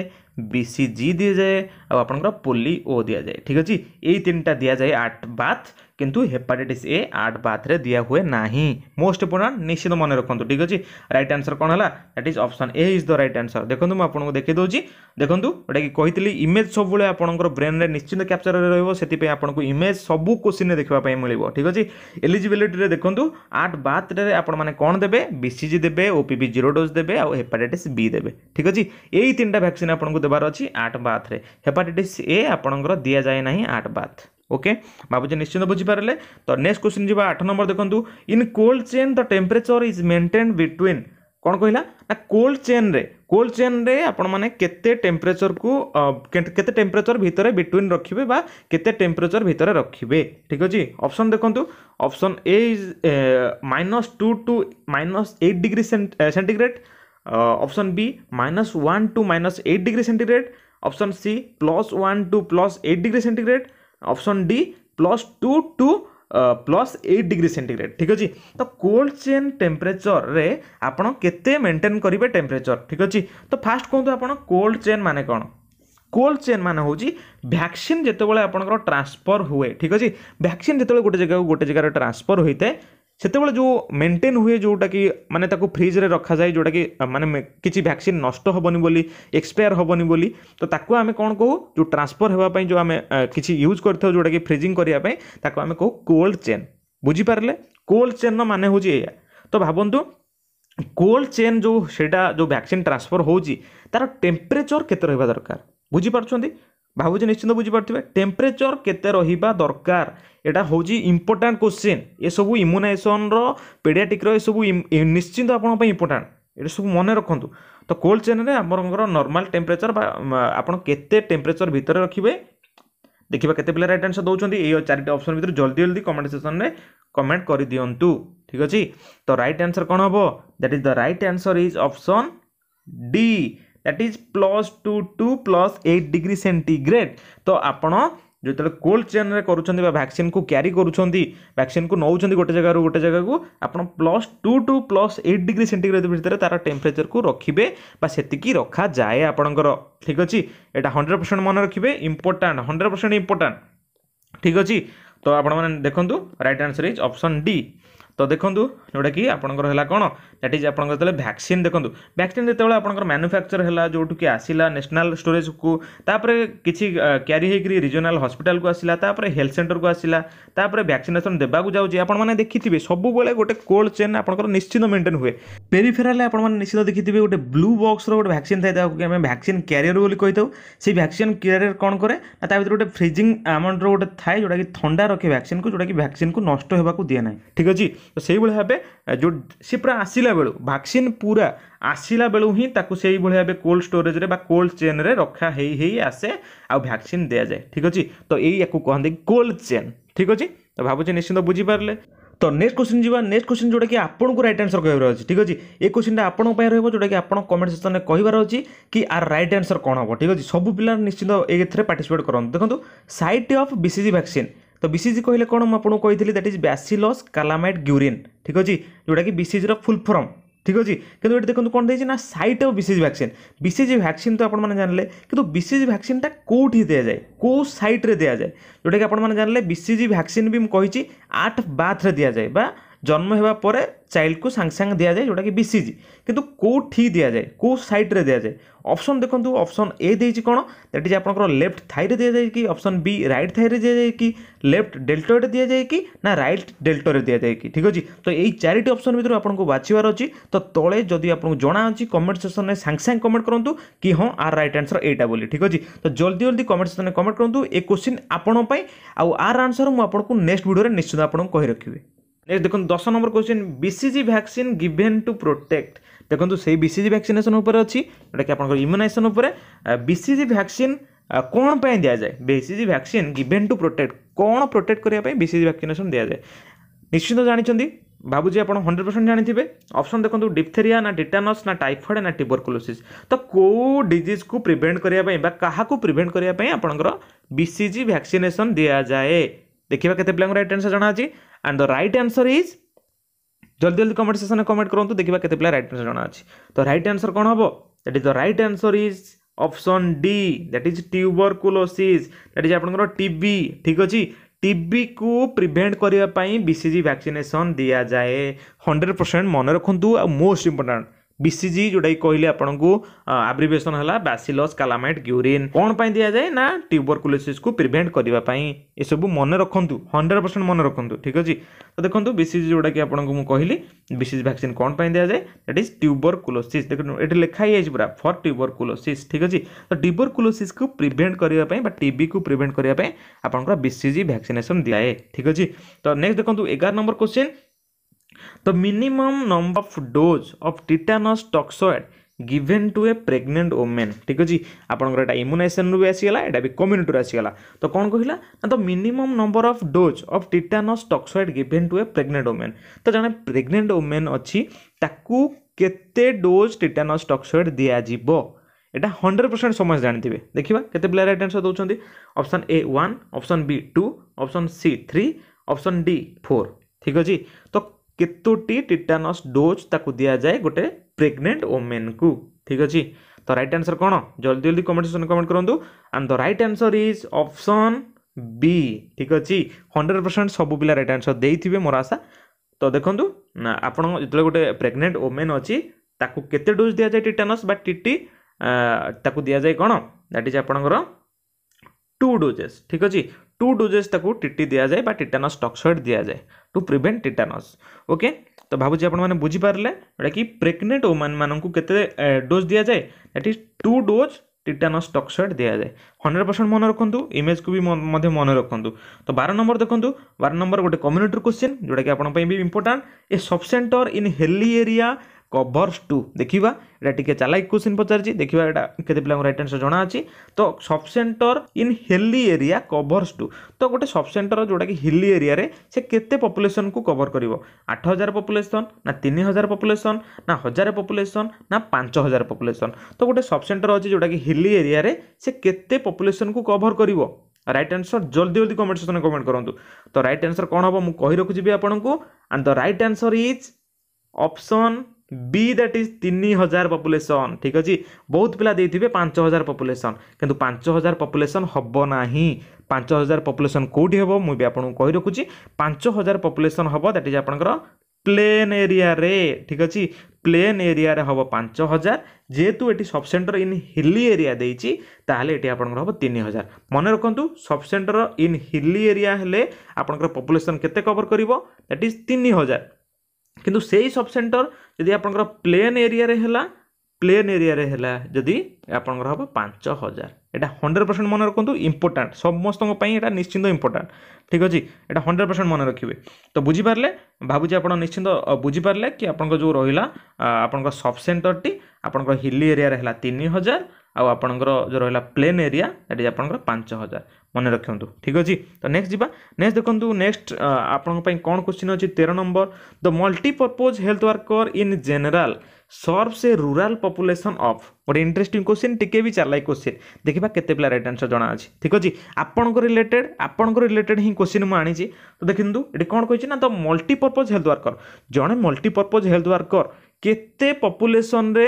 ବିସିଜି ଦିଆଯାଏ ଆଉ ଆପଣଙ୍କର ପୋଲିଓ ଦିଆଯାଏ ଠିକ୍ ଅଛି ଏଇ ତିନିଟା ଦିଆଯାଏ ଆଟ୍ ବାଥ୍ কিন্তু হেপাটাইটিস ଏ ଆର୍ଟ ବାଥରେ ଦିଆ ହୁଏ ନାହିଁ ମୋଷ୍ଟ ଇମ୍ପୋର୍ଟାଣ୍ଟ ନିଶ୍ଚିତ ମନେ ରଖନ୍ତୁ ଠିକ୍ ଅଛି ରାଇଟ୍ ଆନ୍ସର କ'ଣ ହେଲା that is option A is the right answer ଦେଖନ୍ତୁ ମୁଁ ଆପଣଙ୍କୁ ଦେଖେଇଦେଉଛି ଦେଖନ୍ତୁ ଯେଉଁଟାକି କହିଥିଲି ଇମେଜ୍ ସବୁବେଳେ ଆପଣଙ୍କର ବ୍ରେନ୍ରେ ନିଶ୍ଚିନ୍ତ କ୍ୟାପଚରରେ ରହିବ ସେଥିପାଇଁ ଆପଣଙ୍କୁ ଇମେଜ୍ ସବୁ କୋଶ୍ଚିନ୍ରେ ଦେଖିବା ପାଇଁ ମିଳିବ ଠିକ୍ ଅଛି ଏଲିଜିବିଲିଟିରେ ଦେଖନ୍ତୁ ଆର୍ଟ ବାଥରେ ଆପଣମାନେ କ'ଣ ଦେବେ ବିସିଜି ଦେବେ ଓପିବି ଜିରୋ ଡୋଜ୍ ଦେବେ ଆଉ ହେପାଟାଇଟିସ୍ ବି ଦେବେ ଠିକ୍ ଅଛି ଏଇ ତିନିଟା ଭ୍ୟାକ୍ସିନ୍ ଆପଣଙ୍କୁ ଦେବାର ଅଛି ଆର୍ଟ ବାଥରେ ହେପାଟାଇଟିସ୍ ଏ ଆପଣଙ୍କର ଦିଆଯାଏ ନାହିଁ ଆର୍ଟ ବାଥ୍ ओके ଭାବୁଛି ନିଶ୍ଚିନ୍ତ ବୁଝିପାରିଲେ ତ ନେକ୍ସଟ କ୍ୱେଶ୍ଚିନ୍ ଯିବା ଆଠ ନମ୍ବର ଦେଖନ୍ତୁ in cold chain the temperature is maintain between କ'ଣ କହିଲା ନା କୋଲ୍ଡ ଚେନ୍ରେ କୋଲ୍ଡ ଚେନ୍ରେ ଆପଣମାନେ କେତେ ଟେମ୍ପରେଚରକୁ କେତେ ଟେମ୍ପରେଚର ଭିତରେ ବିଟୱିନ୍ ରଖିବେ ବା କେତେ ଟେମ୍ପରେଚର ଭିତରେ ରଖିବେ ଠିକ୍ ଅଛି ଅପସନ୍ ଦେଖନ୍ତୁ option A is minus two to minus eight degree centigrade option B minus one to minus eight degree centigrade option C plus one to plus eight degree centigrade option D plus two to plus eight degree centigrade ଠିକ୍ ଅଛି ତ cold chain ଟେମ୍ପରେଚର୍ରେ ଆପଣ କେତେ maintain କରିବେ temperature ଠିକ୍ ଅଛି ତ first କୁହନ୍ତୁ ଆପଣ କୋଲ୍ଡ ଚେନ୍ ମାନେ କ'ଣ କୋଲ୍ଡ ଚେନ୍ ମାନେ ହେଉଛି ଭ୍ୟାକ୍ସିନ୍ ଯେତେବେଳେ ଆପଣଙ୍କର ଟ୍ରାନ୍ସଫର୍ ହୁଏ ଠିକ୍ ଅଛି ଭ୍ୟାକ୍ସିନ୍ ଯେତେବେଳେ ଗୋଟେ ଜାଗାକୁ ଗୋଟେ ଜାଗାରେ ଟ୍ରାନ୍ସଫର୍ ହୋଇଥାଏ ସେତେବେଳେ ଯେଉଁ ମେଣ୍ଟେନ୍ ହୁଏ ଯେଉଁଟାକି ମାନେ ତାକୁ ଫ୍ରିଜ୍ରେ ରଖାଯାଏ ଯେଉଁଟାକି ମାନେ କିଛି ଭ୍ୟାକ୍ସିନ୍ ନଷ୍ଟ ହେବନି ବୋଲି ଏକ୍ସପାୟାର୍ ହେବନି ବୋଲି ତ ତାକୁ ଆମେ କ'ଣ କହୁ ଯେଉଁ ଟ୍ରାନ୍ସଫର୍ ହେବା ପାଇଁ ଯେଉଁ ଆମେ କିଛି ୟୁଜ୍ କରିଥାଉ ଯେଉଁଟାକି ଫ୍ରିଜିଂ କରିବା ପାଇଁ ତାକୁ ଆମେ କହୁ କୋଲ୍ଡ ଚେନ୍ ବୁଝିପାରିଲେ କୋଲ୍ଡ ଚେନ୍ର ମାନେ ହେଉଛି ଏଇଆ ତ ଭାବନ୍ତୁ କୋଲ୍ଡ ଚେନ୍ ଯେଉଁ ସେଇଟା ଯେଉଁ ଭ୍ୟାକ୍ସିନ୍ ଟ୍ରାନ୍ସଫର୍ ହେଉଛି ତା'ର ଟେମ୍ପରେଚର୍ କେତେ ରହିବା ଦରକାର ବୁଝିପାରୁଛନ୍ତି ଭାବୁଛି ନିଶ୍ଚିନ୍ତ ବୁଝିପାରୁଥିବେ ଟେମ୍ପରେଚର କେତେ ରହିବା ଦରକାର ଏଇଟା ହେଉଛି ଇମ୍ପୋର୍ଟାଣ୍ଟ କୋଶ୍ଚିନ୍ ଏସବୁ ଇମ୍ୟୁନାଇଜେସନ୍ର ପେଡ଼ିଆଟିକ୍ର ଏସବୁ ନିଶ୍ଚିନ୍ତ ଆପଣଙ୍କ ପାଇଁ ଇମ୍ପୋର୍ଟାଣ୍ଟ ଏଇଟା ସବୁ ମନେ ରଖନ୍ତୁ ତ କୋଲ୍ଡ ଚେନ୍ରେ ଆପଣଙ୍କର ନର୍ମାଲ୍ ଟେମ୍ପରେଚର ବା ଆପଣ କେତେ ଟେମ୍ପରେଚର ଭିତରେ ରଖିବେ ଦେଖିବା କେତେ ପିଲା ରାଇଟ୍ ଆନ୍ସର୍ ଦେଉଛନ୍ତି ଏଇ ଚାରିଟା ଅପସନ୍ ଭିତରୁ ଜଲ୍ଦି ଜଲ୍ଦି କମେଣ୍ଟ ସେକ୍ସନ୍ରେ କମେଣ୍ଟ କରିଦିଅନ୍ତୁ ଠିକ୍ ଅଛି ତ ରାଇଟ୍ ଆନ୍ସର୍ କ'ଣ ହେବ that is the right answer is option D that is plus two to plus eight degree centigrade ତ ଆପଣ ଯେତେବେଳେ କୋଲ୍ଡ ଚେନ୍ରେ କରୁଛନ୍ତି ବା ଭ୍ୟାକ୍ସିନ୍କୁ କ୍ୟାରି କରୁଛନ୍ତି ଭ୍ୟାକ୍ସିନ୍କୁ ନେଉଛନ୍ତି ଗୋଟେ ଜାଗାରୁ ଗୋଟେ ଜାଗାକୁ ଆପଣ plus two to plus eight degree centigrade ଭିତରେ ତା'ର ଟେମ୍ପରେଚର୍କୁ ରଖିବେ ବା ସେତିକି ରଖାଯାଏ ଆପଣଙ୍କର ଠିକ୍ ଅଛି ଏଇଟା ହଣ୍ଡ୍ରେଡ଼ ପରସେଣ୍ଟ ମନେ ରଖିବେ ଇମ୍ପୋର୍ଟାଣ୍ଟ ହଣ୍ଡ୍ରେଡ଼ ପରସେଣ୍ଟ ଇମ୍ପୋର୍ଟାଣ୍ଟ ଠିକ୍ ଅଛି ତ ଆପଣମାନେ ଦେଖନ୍ତୁ right answer is option D ତ ଦେଖନ୍ତୁ ଯେଉଁଟାକି ଆପଣଙ୍କର ହେଲା କ'ଣ ଦ୍ୟାଟ୍ ଇଜ୍ ଆପଣଙ୍କର ଯେତେବେଳେ ଭ୍ୟାକ୍ସିନ୍ ଦେଖନ୍ତୁ ଭ୍ୟାକ୍ସିନ୍ ଯେତେବେଳେ ଆପଣଙ୍କର ମାନୁଫ୍ୟାକ୍ଚର ହେଲା ଯେଉଁଠୁ କି ଆସିଲା ନ୍ୟାସନାଲ୍ ଷ୍ଟୋରେଜ୍କୁ ତାପରେ କିଛି କ୍ୟାରି ହେଇକରି ରିଜନାଲ୍ ହସ୍ପିଟାଲକୁ ଆସିଲା ତାପରେ ହେଲ୍ଥ ସେଣ୍ଟରକୁ ଆସିଲା ତାପରେ ଭ୍ୟାକ୍ସିନେସନ୍ ଦେବାକୁ ଯାଉଛି ଆପଣମାନେ ଦେଖିଥିବେ ସବୁବେଳେ ଗୋଟେ କୋଲ୍ଡ ଚେନ୍ ଆପଣଙ୍କର ନିଶ୍ଚିତ ମେଣ୍ଟେନ୍ ହୁଏ ପେରିଫେରାଲ୍ରେ ଆପଣମାନେ ନିଶ୍ଚିତ ଦେଖିଥିବେ ଗୋଟେ ବ୍ଲୁ ବକ୍ସର ଗୋଟେ ଭ୍ୟାକ୍ସିନ୍ ଥାଏ ତାକୁ ଆମେ ଭ୍ୟାକ୍ସିନ୍ କ୍ୟାରିୟର ବୋଲି କହିଥାଉ ସେଇ ଭ୍ୟାକ୍ସିନ୍ କ୍ୟାରିୟର କ'ଣ କରେ ନା ତା ଭିତରେ ଗୋଟେ ଫ୍ରିଜିଂ ଆମାଉଣ୍ଟର ଗୋଟେ ଥାଏ ଯେଉଁଟାକି ଥଣ୍ଡା ରଖେ ଭ୍ୟାକ୍ସିନ୍କୁ ଯେଉଁଟାକି ଭ୍ୟାକ୍ସିନ୍କୁ ନଷ୍ଟ ହେବାକୁ ଦିଏ ନାହିଁ ଠିକ୍ ଅଛି ତ ସେଇଭଳି ଭାବେ ଯେଉଁ ସେ ପୁରା ଆସିଲା ଆସିଲା ବେଳୁ ଭାକ୍ସିନ୍ ପୁରା ଆସିଲା ବେଳୁ ହିଁ ତାକୁ ସେଇଭଳି ଭାବେ କୋଲ୍ଡ ଷ୍ଟୋରେଜ୍ରେ ବା କୋଲ୍ଡ ଚେନ୍ରେ ରଖା ହେଇ ହେଇ ଆସେ ଆଉ ଭ୍ୟାକ୍ସିନ୍ ଦିଆଯାଏ ଠିକ୍ ଅଛି ତ ଏଇୟାକୁ କହନ୍ତି କୋଲ୍ଡ ଚେନ୍ ଠିକ୍ ଅଛି ତ ଭାବୁଛି ନିଶ୍ଚିନ୍ତ ବୁଝିପାରିଲେ ତ ନେକ୍ସଟ କୋଶ୍ଚିନ୍ ଯିବା ନେକ୍ସଟ କୋଶ୍ଚିନ୍ ଯେଉଁଟାକି ଆପଣଙ୍କୁ ରାଇଟ୍ ଆନ୍ସର କହିବାର ଅଛି ଠିକ୍ ଅଛି ଏ କୋଶ୍ଚିନ୍ଟା ଆପଣଙ୍କ ପାଇଁ ରହିବ ଯେଉଁଟାକି ଆପଣ କମେଣ୍ଟ ସେସନ୍ରେ କହିବାର ଅଛି କି ଆର ରାଇଟ୍ ଆନ୍ସର କ'ଣ ହେବ ଠିକ୍ ଅଛି ସବୁ ପିଲା ନିଶ୍ଚିନ୍ତ ଏଥିରେ ପାର୍ଟିସିପେଟ୍ କରନ୍ତୁ ଦେଖନ୍ତୁ ସାଇଟ୍ ଅଫ୍ ବିସିଜି ଭ୍ୟାକ୍ସିନ୍ ତ ବିସିଜି କହିଲେ କ'ଣ ମୁଁ ଆପଣଙ୍କୁ କହିଥିଲି that is bacillus Calmette Guerin ଠିକ୍ ଅଛି ଯେଉଁଟାକି ବିସିଜିର ଫୁଲ୍ ଫର୍ମ ঠিক আছে কিন্তু এটি দেখুন কোণ দিয়েছে না site of BCG vaccine BCG vaccine তো আপনার জানলে কিন্তু বিসিজি ভ্যাকসিনটা কোটি দিয়া যায় কেউ সাইট্রে দিয়া যায় যেটাকি আপনার জানলে বিসিজি ভ্যাকসিন বি মুছি আট বাথ্রে দিয়া যায় বা জন্ম হওয়া পরে চাইল্ডকু সাংে সাংে দিয়া যায় যেটা কি বিসিজি কিন্তু কোটি দিয়া যায় কেউ সাইড্রে দিয়া যায় অপশন দেখুন অপশন এ দিয়েছি কোণ দ্যাট ইজ আপনার লেফট থাইরে দিয়া যায় কি অপশন বি রাইট থাইরে দিয়া যায় কি লেফট ডেল্টরে দিয়া যায় কি না রাইট ডেল্টরে দিয়া যায় কি ঠিক আছে তো এই চারিটি অপশন ভিতর আপনার বাছবার অছি তো তলে যদি আপনার জনা অছি কমেন্ট সেকশনে সাংে সাংে কমেন্ট করতু কি হ্যাঁ আর রাইট আনসর এইটা বলি ঠিক আছে তো জলদি জলদি কমেন্ট সেকশনে কমেন্ট করতু এ কোশ্চিন আপনার আর আনসর মু আপনার নেক্সট ভিডিওরে নিশ্চিত আপনার কই রাখবে নেক্সট দেখুন দশ number question BCG vaccine given to protect দেখুন সেই বিসিজি ভ্যাকসিনেসন উপরে অছি যেটাকি আপনার ইম্যুনাইজেসন উপরে বিসিজি ভ্যাকসিন কোণ পাই দিয়া যায় BCG vaccine given to protect কোণ প্রোটেক্ট করা বিসিজি ভ্যাকসিনেসন দিয়া যায় নিশ্চিত জাঁচান ଭାବୁଛି ଆପଣ ହଣ୍ଡ୍ରେଡ଼ ପରସେଣ୍ଟ ଜାଣିଥିବେ ଅପସନ୍ ଦେଖନ୍ତୁ ଡିପ୍ଥେରିଆ ନା ଟିଟାନସ୍ ନା ଟାଇଫଏଡ଼୍ ନା ଟିବରକୁଲୋସିସ୍ ତ କେଉଁ ଡିଜିଜ୍କୁ ପ୍ରିଭେଣ୍ଟ କରିବା ପାଇଁ ବା କାହାକୁ ପ୍ରିଭେଣ୍ଟ କରିବା ପାଇଁ ଆପଣଙ୍କର ବିସିଜି ଭ୍ୟାକ୍ସିନେସନ୍ ଦିଆଯାଏ देखा के पिला रईट आनसर जनाअे and the right answer is जल्दी जल्दी कमेंट सेक्शन में कमेंट करूँ देखा के पिला रईट आनसर जनाअे तो रईट आनसर कौन हम that is the right answer is option D that is tuberculosis that is आप टी ठीक अच्छे टी को प्रिभेन्ट करने बीसीजी भैक्सीनेसन दि जाए हंड्रेड परसेंट मन रखु आ मोस्ट इंपोर्टाट ବିସିଜି ଯେଉଁଟାକି କହିଲେ ଆପଣଙ୍କୁ ଆବ୍ରିଭେସନ୍ ହେଲା ବାସିଲସ୍ କାଲାମାଇଟ୍ ଗ୍ୟୁରିନ୍ କ'ଣ ପାଇଁ ଦିଆଯାଏ ନା ଟ୍ୟୁବରକୁଲୋସିସ୍କୁ ପ୍ରିଭେଣ୍ଟ କରିବା ପାଇଁ ଏସବୁ ମନେ ରଖନ୍ତୁ ହଣ୍ଡ୍ରେଡ଼ ପରସେଣ୍ଟ ମନେ ରଖନ୍ତୁ ଠିକ୍ ଅଛି ତ ଦେଖନ୍ତୁ ବିସିଜି ଯେଉଁଟାକି ଆପଣଙ୍କୁ ମୁଁ କହିଲି ବିସିଜି ଭ୍ୟାକ୍ସିନ୍ କ'ଣ ପାଇଁ ଦିଆଯାଏ ଦ୍ୟାଟ୍ ଇଜ୍ ଟ୍ୟୁବରକୁଲୋସିସ୍ ଦେଖନ୍ତୁ ଏଠି ଲେଖା ହେଇଯାଇଛି ପୁରା ଫର୍ ଟ୍ୟୁବରକୁଲୋସିସ୍ ଠିକ୍ ଅଛି ତ ଟ୍ୟୁବରକୁଲୋସିସ୍କୁ ପ୍ରିଭେଣ୍ଟ କରିବା ପାଇଁ ବା ଟିବିକୁ ପ୍ରିଭେଣ୍ଟ କରିବା ପାଇଁ ଆପଣଙ୍କର ବିସିଜି ଭ୍ୟାକ୍ସିନେସନ୍ ଦିଆଏ ଠିକ୍ ଅଛି ତ ନେକ୍ସଟ ଦେଖନ୍ତୁ ଏଗାର number question The minimum number of dose of tetanus toxoid given to a pregnant woman ঠিক ଅଛି ଆପଣଙ୍କର ଏଇଟା ଇମ୍ୟୁନାଇଜେସନରୁ ବି ଆସିଗଲା ଏଇଟା ବି କମ୍ୟୁନିଟିରୁ ଆସିଗଲା ତ କ'ଣ କହିଲା ନା the minimum number of dose of tetanus toxoid given to a pregnant women ତ ଜଣେ ପ୍ରେଗନେଣ୍ଟ ଓମେନ୍ ଅଛି ତାକୁ କେତେ ଡୋଜ୍ ଟିଟାନସ୍ ଟକ୍ସଏଡ୍ ଦିଆଯିବ ଏଇଟା ହଣ୍ଡ୍ରେଡ଼ ପରସେଣ୍ଟ ସମସ୍ତେ ଜାଣିଥିବେ ଦେଖିବା କେତେ ପିଲା ରାଇଟ୍ ଆନ୍ସର୍ ଦେଉଛନ୍ତି option A one option B two option C three option D four ଠିକ୍ ଅଛି ତ କେତୋଟି ଟିଟାନସ୍ ଡୋଜ୍ ତାକୁ ଦିଆଯାଏ ଗୋଟେ ପ୍ରେଗନେଣ୍ଟ ଓମେନ୍କୁ ଠିକ୍ ଅଛି ତ ରାଇଟ୍ ଆନ୍ସର୍ କ'ଣ ଜଲ୍ଦି ଜଲ୍ଦି କମେଣ୍ଟ ସେକ୍ସନ୍ କମେଣ୍ଟ କରନ୍ତୁ and the right answer is option B ଠିକ୍ ଅଛି ହଣ୍ଡ୍ରେଡ଼ ପରସେଣ୍ଟ ସବୁ ପିଲା ରାଇଟ୍ ଆନ୍ସର୍ ଦେଇଥିବେ ମୋର ଆଶା ତ ଦେଖନ୍ତୁ ଆପଣ ଯେତେବେଳେ ଗୋଟେ ପ୍ରେଗନେଣ୍ଟ ଓମେନ୍ ଅଛି ତାକୁ କେତେ ଡୋଜ୍ ଦିଆଯାଏ ଟିଟାନସ୍ ବା ଟିଟି ତାକୁ ଦିଆଯାଏ କ'ଣ ଦ୍ୟାଟ୍ ଇଜ୍ ଆପଣଙ୍କର ଟୁ ଡୋଜେସ୍ ଠିକ୍ ଅଛି টু ଡୋଜେସ୍ ତାକୁ ଟିଟି ଦିଆଯାଏ ବା ଟିଟାନସ୍ ଟକ୍ସଏଡ଼୍ ଦିଆଯାଏ ଟୁ ପ୍ରିଭେଣ୍ଟ ଟିଟାନସ୍ ଓକେ ତ ଭାବୁଛି ଆପଣମାନେ ବୁଝିପାରିଲେ ଯେଉଁଟାକି ପ୍ରେଗନେଣ୍ଟ ଓମାନ୍ମାନଙ୍କୁ କେତେ ଡୋଜ୍ ଦିଆଯାଏ that is two dose tetanus toxoid ଦିଆଯାଏ ହଣ୍ଡ୍ରେଡ଼ ପରସେଣ୍ଟ ମନେ ରଖନ୍ତୁ ଇମେଜ୍କୁ ବି ମଧ୍ୟ ମନେ ରଖନ୍ତୁ ତ ବାର ନମ୍ବର ଦେଖନ୍ତୁ ବାର ନମ୍ବର ଗୋଟେ କମ୍ୟୁନିଟିର କୋଶ୍ଚିନ୍ ଯେଉଁଟାକି ଆପଣଙ୍କ ପାଇଁ ବି important A sub centre in hilly area covers two ଦେଖିବା ଏଇଟା ଟିକେ ଚାଲାକ୍ କୋଶ୍ଚିନ୍ ପଚାରିଛି ଦେଖିବା ଏଇଟା କେତେ ପିଲାଙ୍କୁ ରାଇଟ୍ ଆନ୍ସର୍ ଜଣାଅଛି ତ sub centre in hilly area covers two ତ ଗୋଟେ ସବ୍ ସେଣ୍ଟର ଯେଉଁଟାକି ହିଲି ଏରିଆରେ ସେ କେତେ ପପୁଲେସନ୍କୁ କଭର୍ କରିବ ଆଠ ହଜାର ପପୁଲେସନ୍ ନା ତିନି ହଜାର ପପୁଲେସନ୍ ନା ହଜାର ପପୁଲେସନ୍ ନା ପାଞ୍ଚ ହଜାର ପପୁଲେସନ୍ ତ ଗୋଟେ ସବ୍ ସେଣ୍ଟର ଅଛି ଯେଉଁଟାକି ହିଲି ଏରିଆରେ ସେ କେତେ ପପୁଲେସନ୍କୁ କଭର୍ କରିବ রাইট আনসর জলদি জলদি কমেন্ট সেকশনে কমেন্ট করতু তো রাইট আনসর কোণ হব মু কই রখুছি আপনার and the right answer is option B that is তিনি হাজার পপুলেসন ঠিক আছে বহুত পিলা দিয়ে পাঁচ হাজার পপুলেসন কিন্তু পাঁচ হাজার পপুলেসন হব না পাঁচ হাজার পপুলেসন কোটি হব মু আপনার কই রাখুছি পাঁচ হাজার পপুলেসন হব দ্যাট ইজ আপনার প্লেন এরিয়ারে ঠিক আছে প্লেন এরিয়ারে হব পাঁচ হাজার যেহেতু এটি সবসেন্টর ইন হিলি এরিয়া দিয়েছি তাহলে এটি আপনার হব তিন হাজার মনে রাখতু সবসেন্টর ইন হিলি এরিয়া হলে আপনার পপুলেসন কেতে কভর করব দ্যাট ইজ তিন হাজার কিন্তু সেই সবসেন্টর ଯଦି ଆପଣଙ୍କର ପ୍ଲେନ୍ ଏରିଆରେ ହେଲା ପ୍ଲେନ୍ ଏରିଆରେ ହେଲା ଯଦି ଆପଣଙ୍କର ହେବ ପାଞ୍ଚ ହଜାର ଏଇଟା ହଣ୍ଡ୍ରେଡ଼ ପରସେଣ୍ଟ ମନେ ରଖନ୍ତୁ ଇମ୍ପୋର୍ଟାଣ୍ଟ ସମସ୍ତଙ୍କ ପାଇଁ ଏଇଟା ନିଶ୍ଚିନ୍ତ ଇମ୍ପୋର୍ଟାଣ୍ଟ ଠିକ୍ ଅଛି ଏଇଟା ହଣ୍ଡ୍ରେଡ଼ ପରସେଣ୍ଟ ମନେ ରଖିବେ ତ ବୁଝିପାରିଲେ ଭାବୁଛି ଆପଣ ନିଶ୍ଚିନ୍ତ ବୁଝିପାରିଲେ କି ଆପଣଙ୍କ ଯେଉଁ ରହିଲା ଆପଣଙ୍କ ସବ୍ ସେଣ୍ଟରଟି ଆପଣଙ୍କର ହିଲି ଏରିଆରେ ହେଲା ତିନି ହଜାର ଆଉ ଆପଣଙ୍କର ଯେଉଁ ରହିଲା ପ୍ଲେନ୍ ଏରିଆ ଏଠି ଆପଣଙ୍କର ପାଞ୍ଚ ହଜାର ମନେ ରଖନ୍ତୁ ଠିକ୍ ଅଛି ତ ନେକ୍ସଟ ଯିବା ନେକ୍ସଟ ଦେଖନ୍ତୁ ନେକ୍ସଟ ଆପଣଙ୍କ ପାଇଁ କ'ଣ କ୍ୱେଶ୍ଚିନ୍ ଅଛି ତେର number the multipurpose health worker in general serves a rural population of ଗୋଟେ ଇଣ୍ଟରେଷ୍ଟିଂ କ୍ୱେଶ୍ଚିନ୍ ଟିକେ ବି ଚାଲାଇ କ୍ୱେଶ୍ଚିନ୍ ଦେଖିବା କେତେ ପିଲା ରାଇଟ୍ ଆନ୍ସର୍ ଜଣାଅଛି ଠିକ୍ ଅଛି ଆପଣଙ୍କ ରିଲେଟେଡ୍ ଆପଣଙ୍କ ରିଲେଟେଡ୍ ହିଁ କ୍ୱେଶ୍ଚିନ୍ ମୁଁ ଆଣିଛି ତ ଦେଖନ୍ତୁ ଏଠି କ'ଣ କହିଛି ନା ଦ ମଲ୍ଟିପର୍ପୋଜ୍ ହେଲ୍ଥ ୱାର୍କର ଜଣେ ମଲ୍ଟିପର୍ପୋଜ୍ ହେଲ୍ଥ ୱାର୍କର କେତେ ପପୁଲେସନ୍ରେ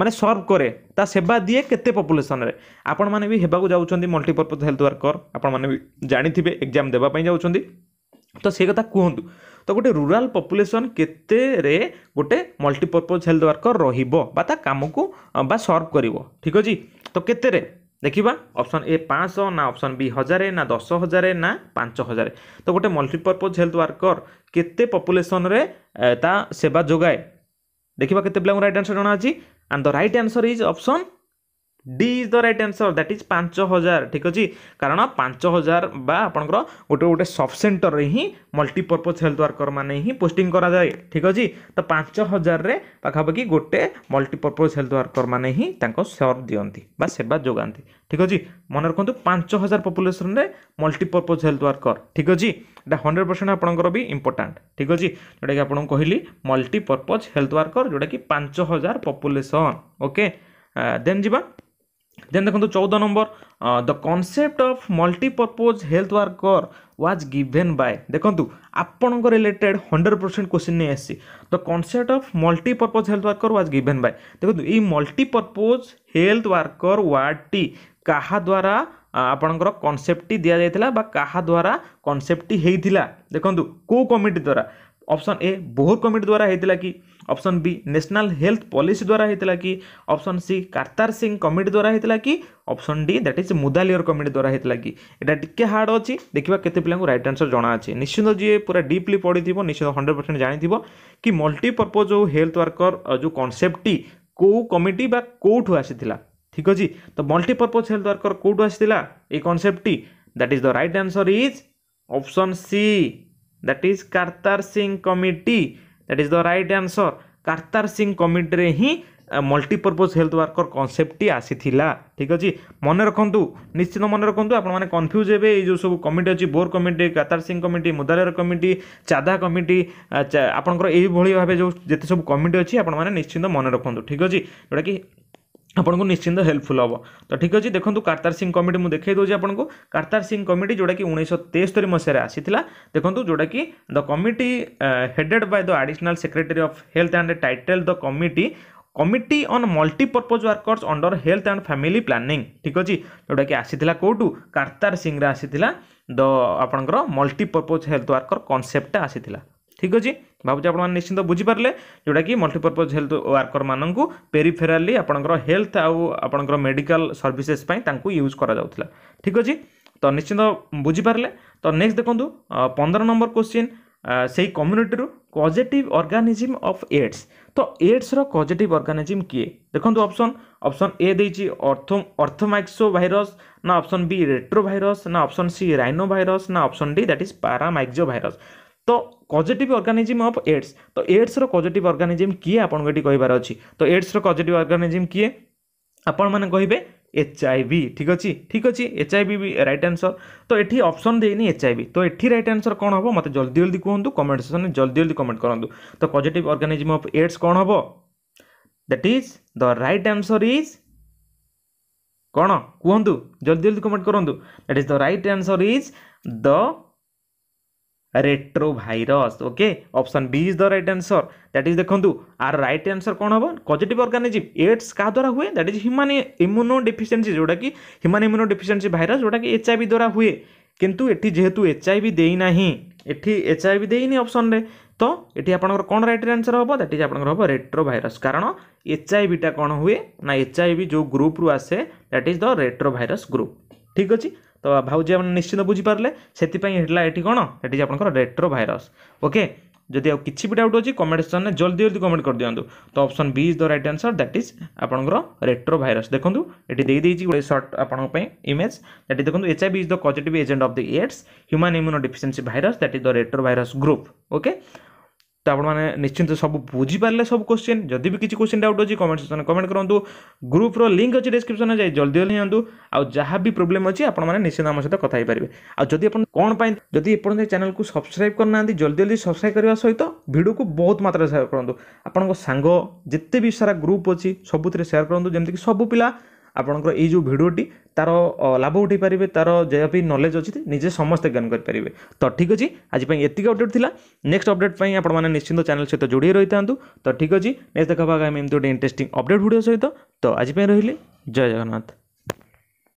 মানে ସର୍ଭ କରେ ତା ସେବା ଦିଏ କେତେ ପପୁଲେସନ୍ରେ ଆପଣମାନେ ବି ହେବାକୁ ଯାଉଛନ୍ତି ମଲ୍ଟିପର୍ପଜ୍ ହେଲ୍ଥ ୱାର୍କର୍ ଆପଣମାନେ ବି ଜାଣିଥିବେ ଏକ୍ଜାମ୍ ଦେବା ପାଇଁ ଯାଉଛନ୍ତି ତ ସେ କଥା କୁହନ୍ତୁ ତ ଗୋଟେ ରୁରାଲ୍ ପପୁଲେସନ୍ କେତେରେ ଗୋଟେ ମଲ୍ଟିପର୍ପଜ୍ ହେଲ୍ଥ ୱାର୍କର୍ ରହିବ ବା ତା କାମକୁ ବା ସର୍ଭ କରିବ ଠିକ୍ ଅଛି ତ କେତେରେ ଦେଖିବା ଅପସନ୍ ଏ ପାଞ୍ଚଶହ ନା ଅପସନ୍ ବି ହଜାରେ ନା ଦଶ ହଜାରେ ନା ପାଞ୍ଚ ହଜାରେ ତ ଗୋଟେ ମଲ୍ଟିପର୍ପଜ୍ ହେଲ୍ଥ ୱାର୍କର୍ କେତେ ପପୁଲେସନ୍ରେ ତା ସେବା ଯୋଗାଏ ଦେଖିବା କେତେ ପିଲାଙ୍କୁ ରାଇଟ୍ ଆନ୍ସର୍ ଜଣାଅଛି and the right answer is option D is the right answer that is ପାଞ୍ଚ ହଜାର ଠିକ୍ ଅଛି କାରଣ ପାଞ୍ଚ ହଜାର ବା ଆପଣଙ୍କର ଗୋଟେ ଗୋଟେ ସବ୍ ସେଣ୍ଟରରେ ହିଁ ମଲ୍ଟିପର୍ପଜ୍ ହେଲ୍ଥ ୱାର୍କର୍ମାନେ ହିଁ ପୋଷ୍ଟିଂ କରାଯାଏ ଠିକ୍ ଅଛି ତ ପାଞ୍ଚ ହଜାରରେ ପାଖାପାଖି ଗୋଟେ ମଲ୍ଟିପର୍ପଜ୍ ହେଲ୍ଥ ୱାର୍କର୍ମାନେ ହିଁ ତାଙ୍କ ସର୍ ଦିଅନ୍ତି ବା ସେବା ଯୋଗାନ୍ତି ଠିକ୍ ଅଛି ମନେ ରଖନ୍ତୁ ପାଞ୍ଚ ହଜାର ପପୁଲେସନ୍ରେ ମଲ୍ଟିପର୍ପଜ୍ ହେଲ୍ଥ ୱାର୍କର୍ ଠିକ୍ ଅଛି ଏଇଟା ହଣ୍ଡ୍ରେଡ଼ ପରସେଣ୍ଟ ଆପଣଙ୍କର ବି ଇମ୍ପୋର୍ଟାଣ୍ଟ ଠିକ୍ ଅଛି ଯେଉଁଟାକି ଆପଣଙ୍କୁ କହିଲି ମଲ୍ଟିପର୍ପଜ୍ ହେଲ୍ଥ ୱାର୍କର୍ ଯେଉଁଟାକି ପାଞ୍ଚ ହଜାର ପପୁଲେସନ୍ ଓକେ ଦେନ୍ ଯିବା ଦେନ୍ ଦେଖନ୍ତୁ ଚଉଦ number the concept of multipurpose health worker was given by ଦେଖନ୍ତୁ ଆପଣଙ୍କ ରିଲେଟେଡ୍ ହଣ୍ଡ୍ରେଡ଼ ପରସେଣ୍ଟ କୋଶ୍ଚିନ୍ ନେଇ ଆସିଛି the concept of multipurpose health worker was given by ଦେଖନ୍ତୁ ଏଇ ମଲ୍ଟିପର୍ପୋଜ୍ ହେଲ୍ଥ ୱାର୍କର ୱାର୍ଡ଼ଟି କାହା ଦ୍ୱାରା ଆପଣଙ୍କର କନସେପ୍ଟଟି ଦିଆଯାଇଥିଲା ବା କାହା ଦ୍ୱାରା କନସେପ୍ଟଟି ହେଇଥିଲା ଦେଖନ୍ତୁ କେଉଁ କମିଟି ଦ୍ୱାରା ଅପସନ୍ ଏ ବୋହର କମିଟି ଦ୍ୱାରା ହୋଇଥିଲା କି option B national health policy ଦ୍ୱାରା ହୋଇଥିଲା କି option C Kartar Singh committee ଦ୍ୱାରା ହୋଇଥିଲା କି option D that is Mudaliar committee ଦ୍ୱାରା ହୋଇଥିଲା କି ଏଇଟା ଟିକେ ହାର୍ଡ଼ ଅଛି ଦେଖିବା କେତେ ପିଲାଙ୍କୁ ରାଇଟ୍ ଆନ୍ସର୍ ଜଣାଅଛି ନିଶ୍ଚିନ୍ତ ଯିଏ ପୁରା ଡିପ୍ଲି ପଢ଼ିଥିବ ନିଶ୍ଚିନ୍ତ ହଣ୍ଡ୍ରେଡ଼ ପରସେଣ୍ଟ ଜାଣିଥିବ କି ମଲ୍ଟିପର୍ପଜ୍ ଯେଉଁ ହେଲ୍ଥ ୱାର୍କର ଯେଉଁ କନସେପ୍ଟଟି କେଉଁ କମିଟି ବା କେଉଁଠୁ ଆସିଥିଲା ଠିକ୍ ଅଛି ତ ମଲ୍ଟିପର୍ପଜ୍ ହେଲ୍ଥ ୱାର୍କର କେଉଁଠୁ ଆସିଥିଲା ଏଇ କନସେପ୍ଟଟି that is the right answer is option C that is Kartar Singh committee that is the right answer Kartar Singh କମିଟିରେ ହିଁ ମଲ୍ଟିପର୍ପଜ୍ ହେଲ୍ଥ ୱାର୍କର କନସେପ୍ଟଟି ଆସିଥିଲା ଠିକ୍ ଅଛି ମନେ ରଖନ୍ତୁ ନିଶ୍ଚିତ ମନେ ରଖନ୍ତୁ ଆପଣମାନେ କନଫ୍ୟୁଜ୍ ହେବେ ଏଇ ଯେଉଁ ସବୁ କମିଟି ଅଛି Bhore committee Kartar Singh committee Mudaliar committee Chadha committee ଆପଣଙ୍କର ଏଇଭଳି ଭାବେ ଯେଉଁ ଯେତେ ସବୁ କମିଟି ଅଛି ଆପଣମାନେ ନିଶ୍ଚିନ୍ତ ମନେ ରଖନ୍ତୁ ଠିକ୍ ଅଛି ଯେଉଁଟାକି आपको निश्चिंत हेल्पफुल हम तो ठीक अच्छे देखो कार्तार सिंह कमिटी मुझे देखिए आपको कार्तार सिंह कमिटी जोटा कि उन्नीस तेस्तरी मसीह आसी देखो जोटा कि the committee headed by the additional secretary of health and title the committee committee on multipurpose workers under health and family planning ठीक अच्छे जोटा कि आसी कौटू कार्तार सिंह आसी द आपर मल्टीपर्पज हेल्थ वर्कर कनसेप्टा आसी ঠিক ଅଛି ଭାବୁଛି ଆପଣମାନେ ନିଶ୍ଚିନ୍ତ ବୁଝିପାରିଲେ ଯେଉଁଟାକି ମଲ୍ଟିପର୍ପଜ୍ ହେଲ୍ଥ ୱାର୍କରମାନଙ୍କୁ ପେରିଫେରାଲି ଆପଣଙ୍କର ହେଲ୍ଥ ଆଉ ଆପଣଙ୍କର ମେଡ଼ିକାଲ ସର୍ଭିସେସ୍ ପାଇଁ ତାଙ୍କୁ ୟୁଜ୍ କରାଯାଉଥିଲା ଠିକ୍ ଅଛି ତ ନିଶ୍ଚିନ୍ତ ବୁଝିପାରିଲେ ତ ନେକ୍ସଟ ଦେଖନ୍ତୁ ପନ୍ଦର ନମ୍ବର କୋଶ୍ଚିନ୍ সেই community causative organism of AIDS তো এডসর কজেটিভ অর্গানিজম কি দেখুন অপশন অপশন এ দিয়েছি অর্থ অর্থমাইক্সো ভাইরস না অপশন বি রেট্রো ভাইরস না অপশন সি রাইনো ভাইরস না option D that is paramyxo virus তো କଜେଟିଭ୍ ଅର୍ଗାନିଜିମ୍ ଅଫ୍ ଏଡ୍ସ ତ ଏଡ୍ସର କଜେଟିଭ୍ ଅର୍ଗାନିଜିମ୍ କିଏ ଆପଣଙ୍କୁ ଏଠି କହିବାର ଅଛି ତ ଏଡ୍ସର କଜେଟିଭ୍ ଅର୍ଗାନିଜିମ୍ କିଏ ଆପଣମାନେ କହିବେ ଏଚ୍ ଆଇ ଭି ଠିକ୍ ଅଛି ଠିକ୍ ଅଛି ଏଚ୍ ଆଇ ଭି ବି ରାଇଟ୍ ଆନ୍ସର୍ ତ ଏଠି ଅପସନ୍ ଦେଇନି ଏଚ୍ ଆଇ ଭି ତ ଏଠି ରାଇଟ୍ ଆନ୍ସର୍ କ'ଣ ହେବ ମୋତେ ଜଲ୍ଦି ଜଲ୍ଦି କୁହନ୍ତୁ କମେଣ୍ଟ ସେକ୍ସନ୍ରେ ଜଲ୍ଦି ଜଲ୍ଦି କମେଣ୍ଟ କରନ୍ତୁ ତ ପଜିଟିଭ୍ ଅର୍ଗାନିଜିମ୍ ଅଫ୍ ଏଡ୍ସ କ'ଣ ହେବ that is the right answer is କ'ଣ କୁହନ୍ତୁ ଜଲ୍ଦି ଜଲ୍ଦି କମେଣ୍ଟ କରନ୍ତୁ that is the right answer is the retrovirus okay option B is the right answer that is ଦେଖନ୍ତୁ ଆର୍ ରାଇଟ୍ ଆନ୍ସର୍ କ'ଣ ହେବ କଜେଟିଭ୍ ଅର୍ଗାନିଜିମ୍ ଏଡ୍ସ କାହା ଦ୍ୱାରା ହୁଏ that is human immuno deficiency ଯେଉଁଟାକି ହ୍ୟୁମାନ୍ ଇମ୍ୟୁନୋ ଡେଫିସିଏନ୍ସି ଭାଇରସ୍ ଯେଉଁଟାକି H I V ଦ୍ୱାରା ହୁଏ କିନ୍ତୁ ଏଠି ଯେହେତୁ ଏଚ୍ ଆଇ ଭି ଦେଇନାହିଁ ଏଠି ଏଚ୍ ଆଇ ଭି ଦେଇନି ଅପସନ୍ରେ ତ ଏଠି ଆପଣଙ୍କର କ'ଣ ରାଇଟ୍ ଆନ୍ସର୍ ହେବ ଦ୍ୟାଟ୍ ଇଜ୍ ଆପଣଙ୍କର ହେବ ରେଟ୍ରୋଭାଇରସ୍ କାରଣ ଏଚ୍ ଆଇ ଭିଟା କ'ଣ ହୁଏ ନା ଏଚ୍ ଆଇ ଭି ଯେଉଁ ଗ୍ରୁପ୍ରୁ ଆସେ that is the retrovirus group ଠିକ୍ ଅଛି ତ ଭାବୁଛି ଆପଣ ନିଶ୍ଚିନ୍ତ ବୁଝିପାରିଲେ ସେଥିପାଇଁ ହେଲା ଏଠି କ'ଣ ଏଠି ଆପଣଙ୍କର ରେଟ୍ରୋ ଭାଇରସ୍ ଓକେ ଯଦି ଆଉ କିଛି ବି ଡାଉଟ୍ ଅଛି କମେଣ୍ଟ ସେକ୍ସନ୍ରେ ଜଲ୍ଦି ଜଲ୍ଦି କମେଣ୍ଟ କରିଦିଅନ୍ତୁ ତ option B is the right answer that is ଆପଣଙ୍କର ରେଟ୍ରୋ ଭାଇରସ୍ ଦେଖନ୍ତୁ ଏଠି ଦେଇଦେଇଛି ଗୋଟେ ସର୍ଟ ଆପଣଙ୍କ ପାଇଁ ଇମେଜ୍ ଏଠି ଦେଖନ୍ତୁ H I V is the positive agent of the AIDS human immuno deficiency virus that is the retro virus group okay ତ ଆପଣମାନେ ନିଶ୍ଚିନ୍ତ ସବୁ ବୁଝିପାରିଲେ ସବୁ କୋଶ୍ଚିନ୍ ଯଦି ବି କିଛି କୋଶ୍ଚିନ୍ ଡାଉଟ୍ ଅଛି କମେଣ୍ଟ ସେକ୍ସନ୍ରେ କମେଣ୍ଟ କରନ୍ତୁ ଗ୍ରୁପ୍ର ଲିଙ୍କ୍ ଅଛି ଡିସ୍କ୍ରିପ୍ସନ୍ରେ ଯାଇ ଜଲ୍ଦି ଜଲ୍ଦି ନିଅନ୍ତୁ ଆଉ ଯାହା ବି ପ୍ରୋବ୍ଲେମ୍ ଅଛି ଆପଣମାନେ ନିଶ୍ଚିନ୍ତ ଆମ ସହିତ କଥା ହେଇପାରିବେ ଆଉ ଯଦି ଆପଣ କ'ଣ ପାଇଁ ଯଦି ଏପର୍ଯ୍ୟନ୍ତ ଚ୍ୟାନେଲ୍କୁ ସବସ୍କ୍ରାଇବ୍ କରିନାହାନ୍ତି ଜଲ୍ଦି ଜଲ୍ଦି ସବସ୍କ୍ରାଇବ୍ କରିବା ସହିତ ଭିଡ଼ିଓକୁ ବହୁତ ମାତ୍ରାରେ ସେୟାର କରନ୍ତୁ ଆପଣଙ୍କ ସାଙ୍ଗ ଯେତେ ବି ସାରା ଗ୍ରୁପ୍ ଅଛି ସବୁଥିରେ ସେୟାର କରନ୍ତୁ ଯେମିତିକି ସବୁ ପିଲା ଆପଣଙ୍କର ଏଇ ଯେଉଁ ଭିଡ଼ିଓଟି ତା'ର ଲାଭ ଉଠାଇପାରିବେ ତା'ର ଯାହା ବି ନଲେଜ୍ ଅଛି ନିଜେ ସମସ୍ତେ ଜ୍ଞାନ କରିପାରିବେ ତ ଠିକ୍ ଅଛି ଆଜି ପାଇଁ ଏତିକି ଅପଡ଼େଟ୍ ଥିଲା ନେକ୍ସଟ ଅପଡ଼େଟ୍ ପାଇଁ ଆପଣମାନେ ନିଶ୍ଚିନ୍ତ ଚ୍ୟାନେଲ୍ ସହିତ ଯୋଡ଼ି ରହିଥାନ୍ତୁ ତ ଠିକ୍ ଅଛି ନେକ୍ସଟ ଦେଖା ଆମେ ଏମିତି ଗୋଟେ ଇଣ୍ଟରେଷ୍ଟିଂ ଅପଡ଼େଟ୍ ଭିଡ଼ିଓ ସହିତ ତ ଆଜି ପାଇଁ ରହିଲି ଜୟ ଜଗନ୍ନାଥ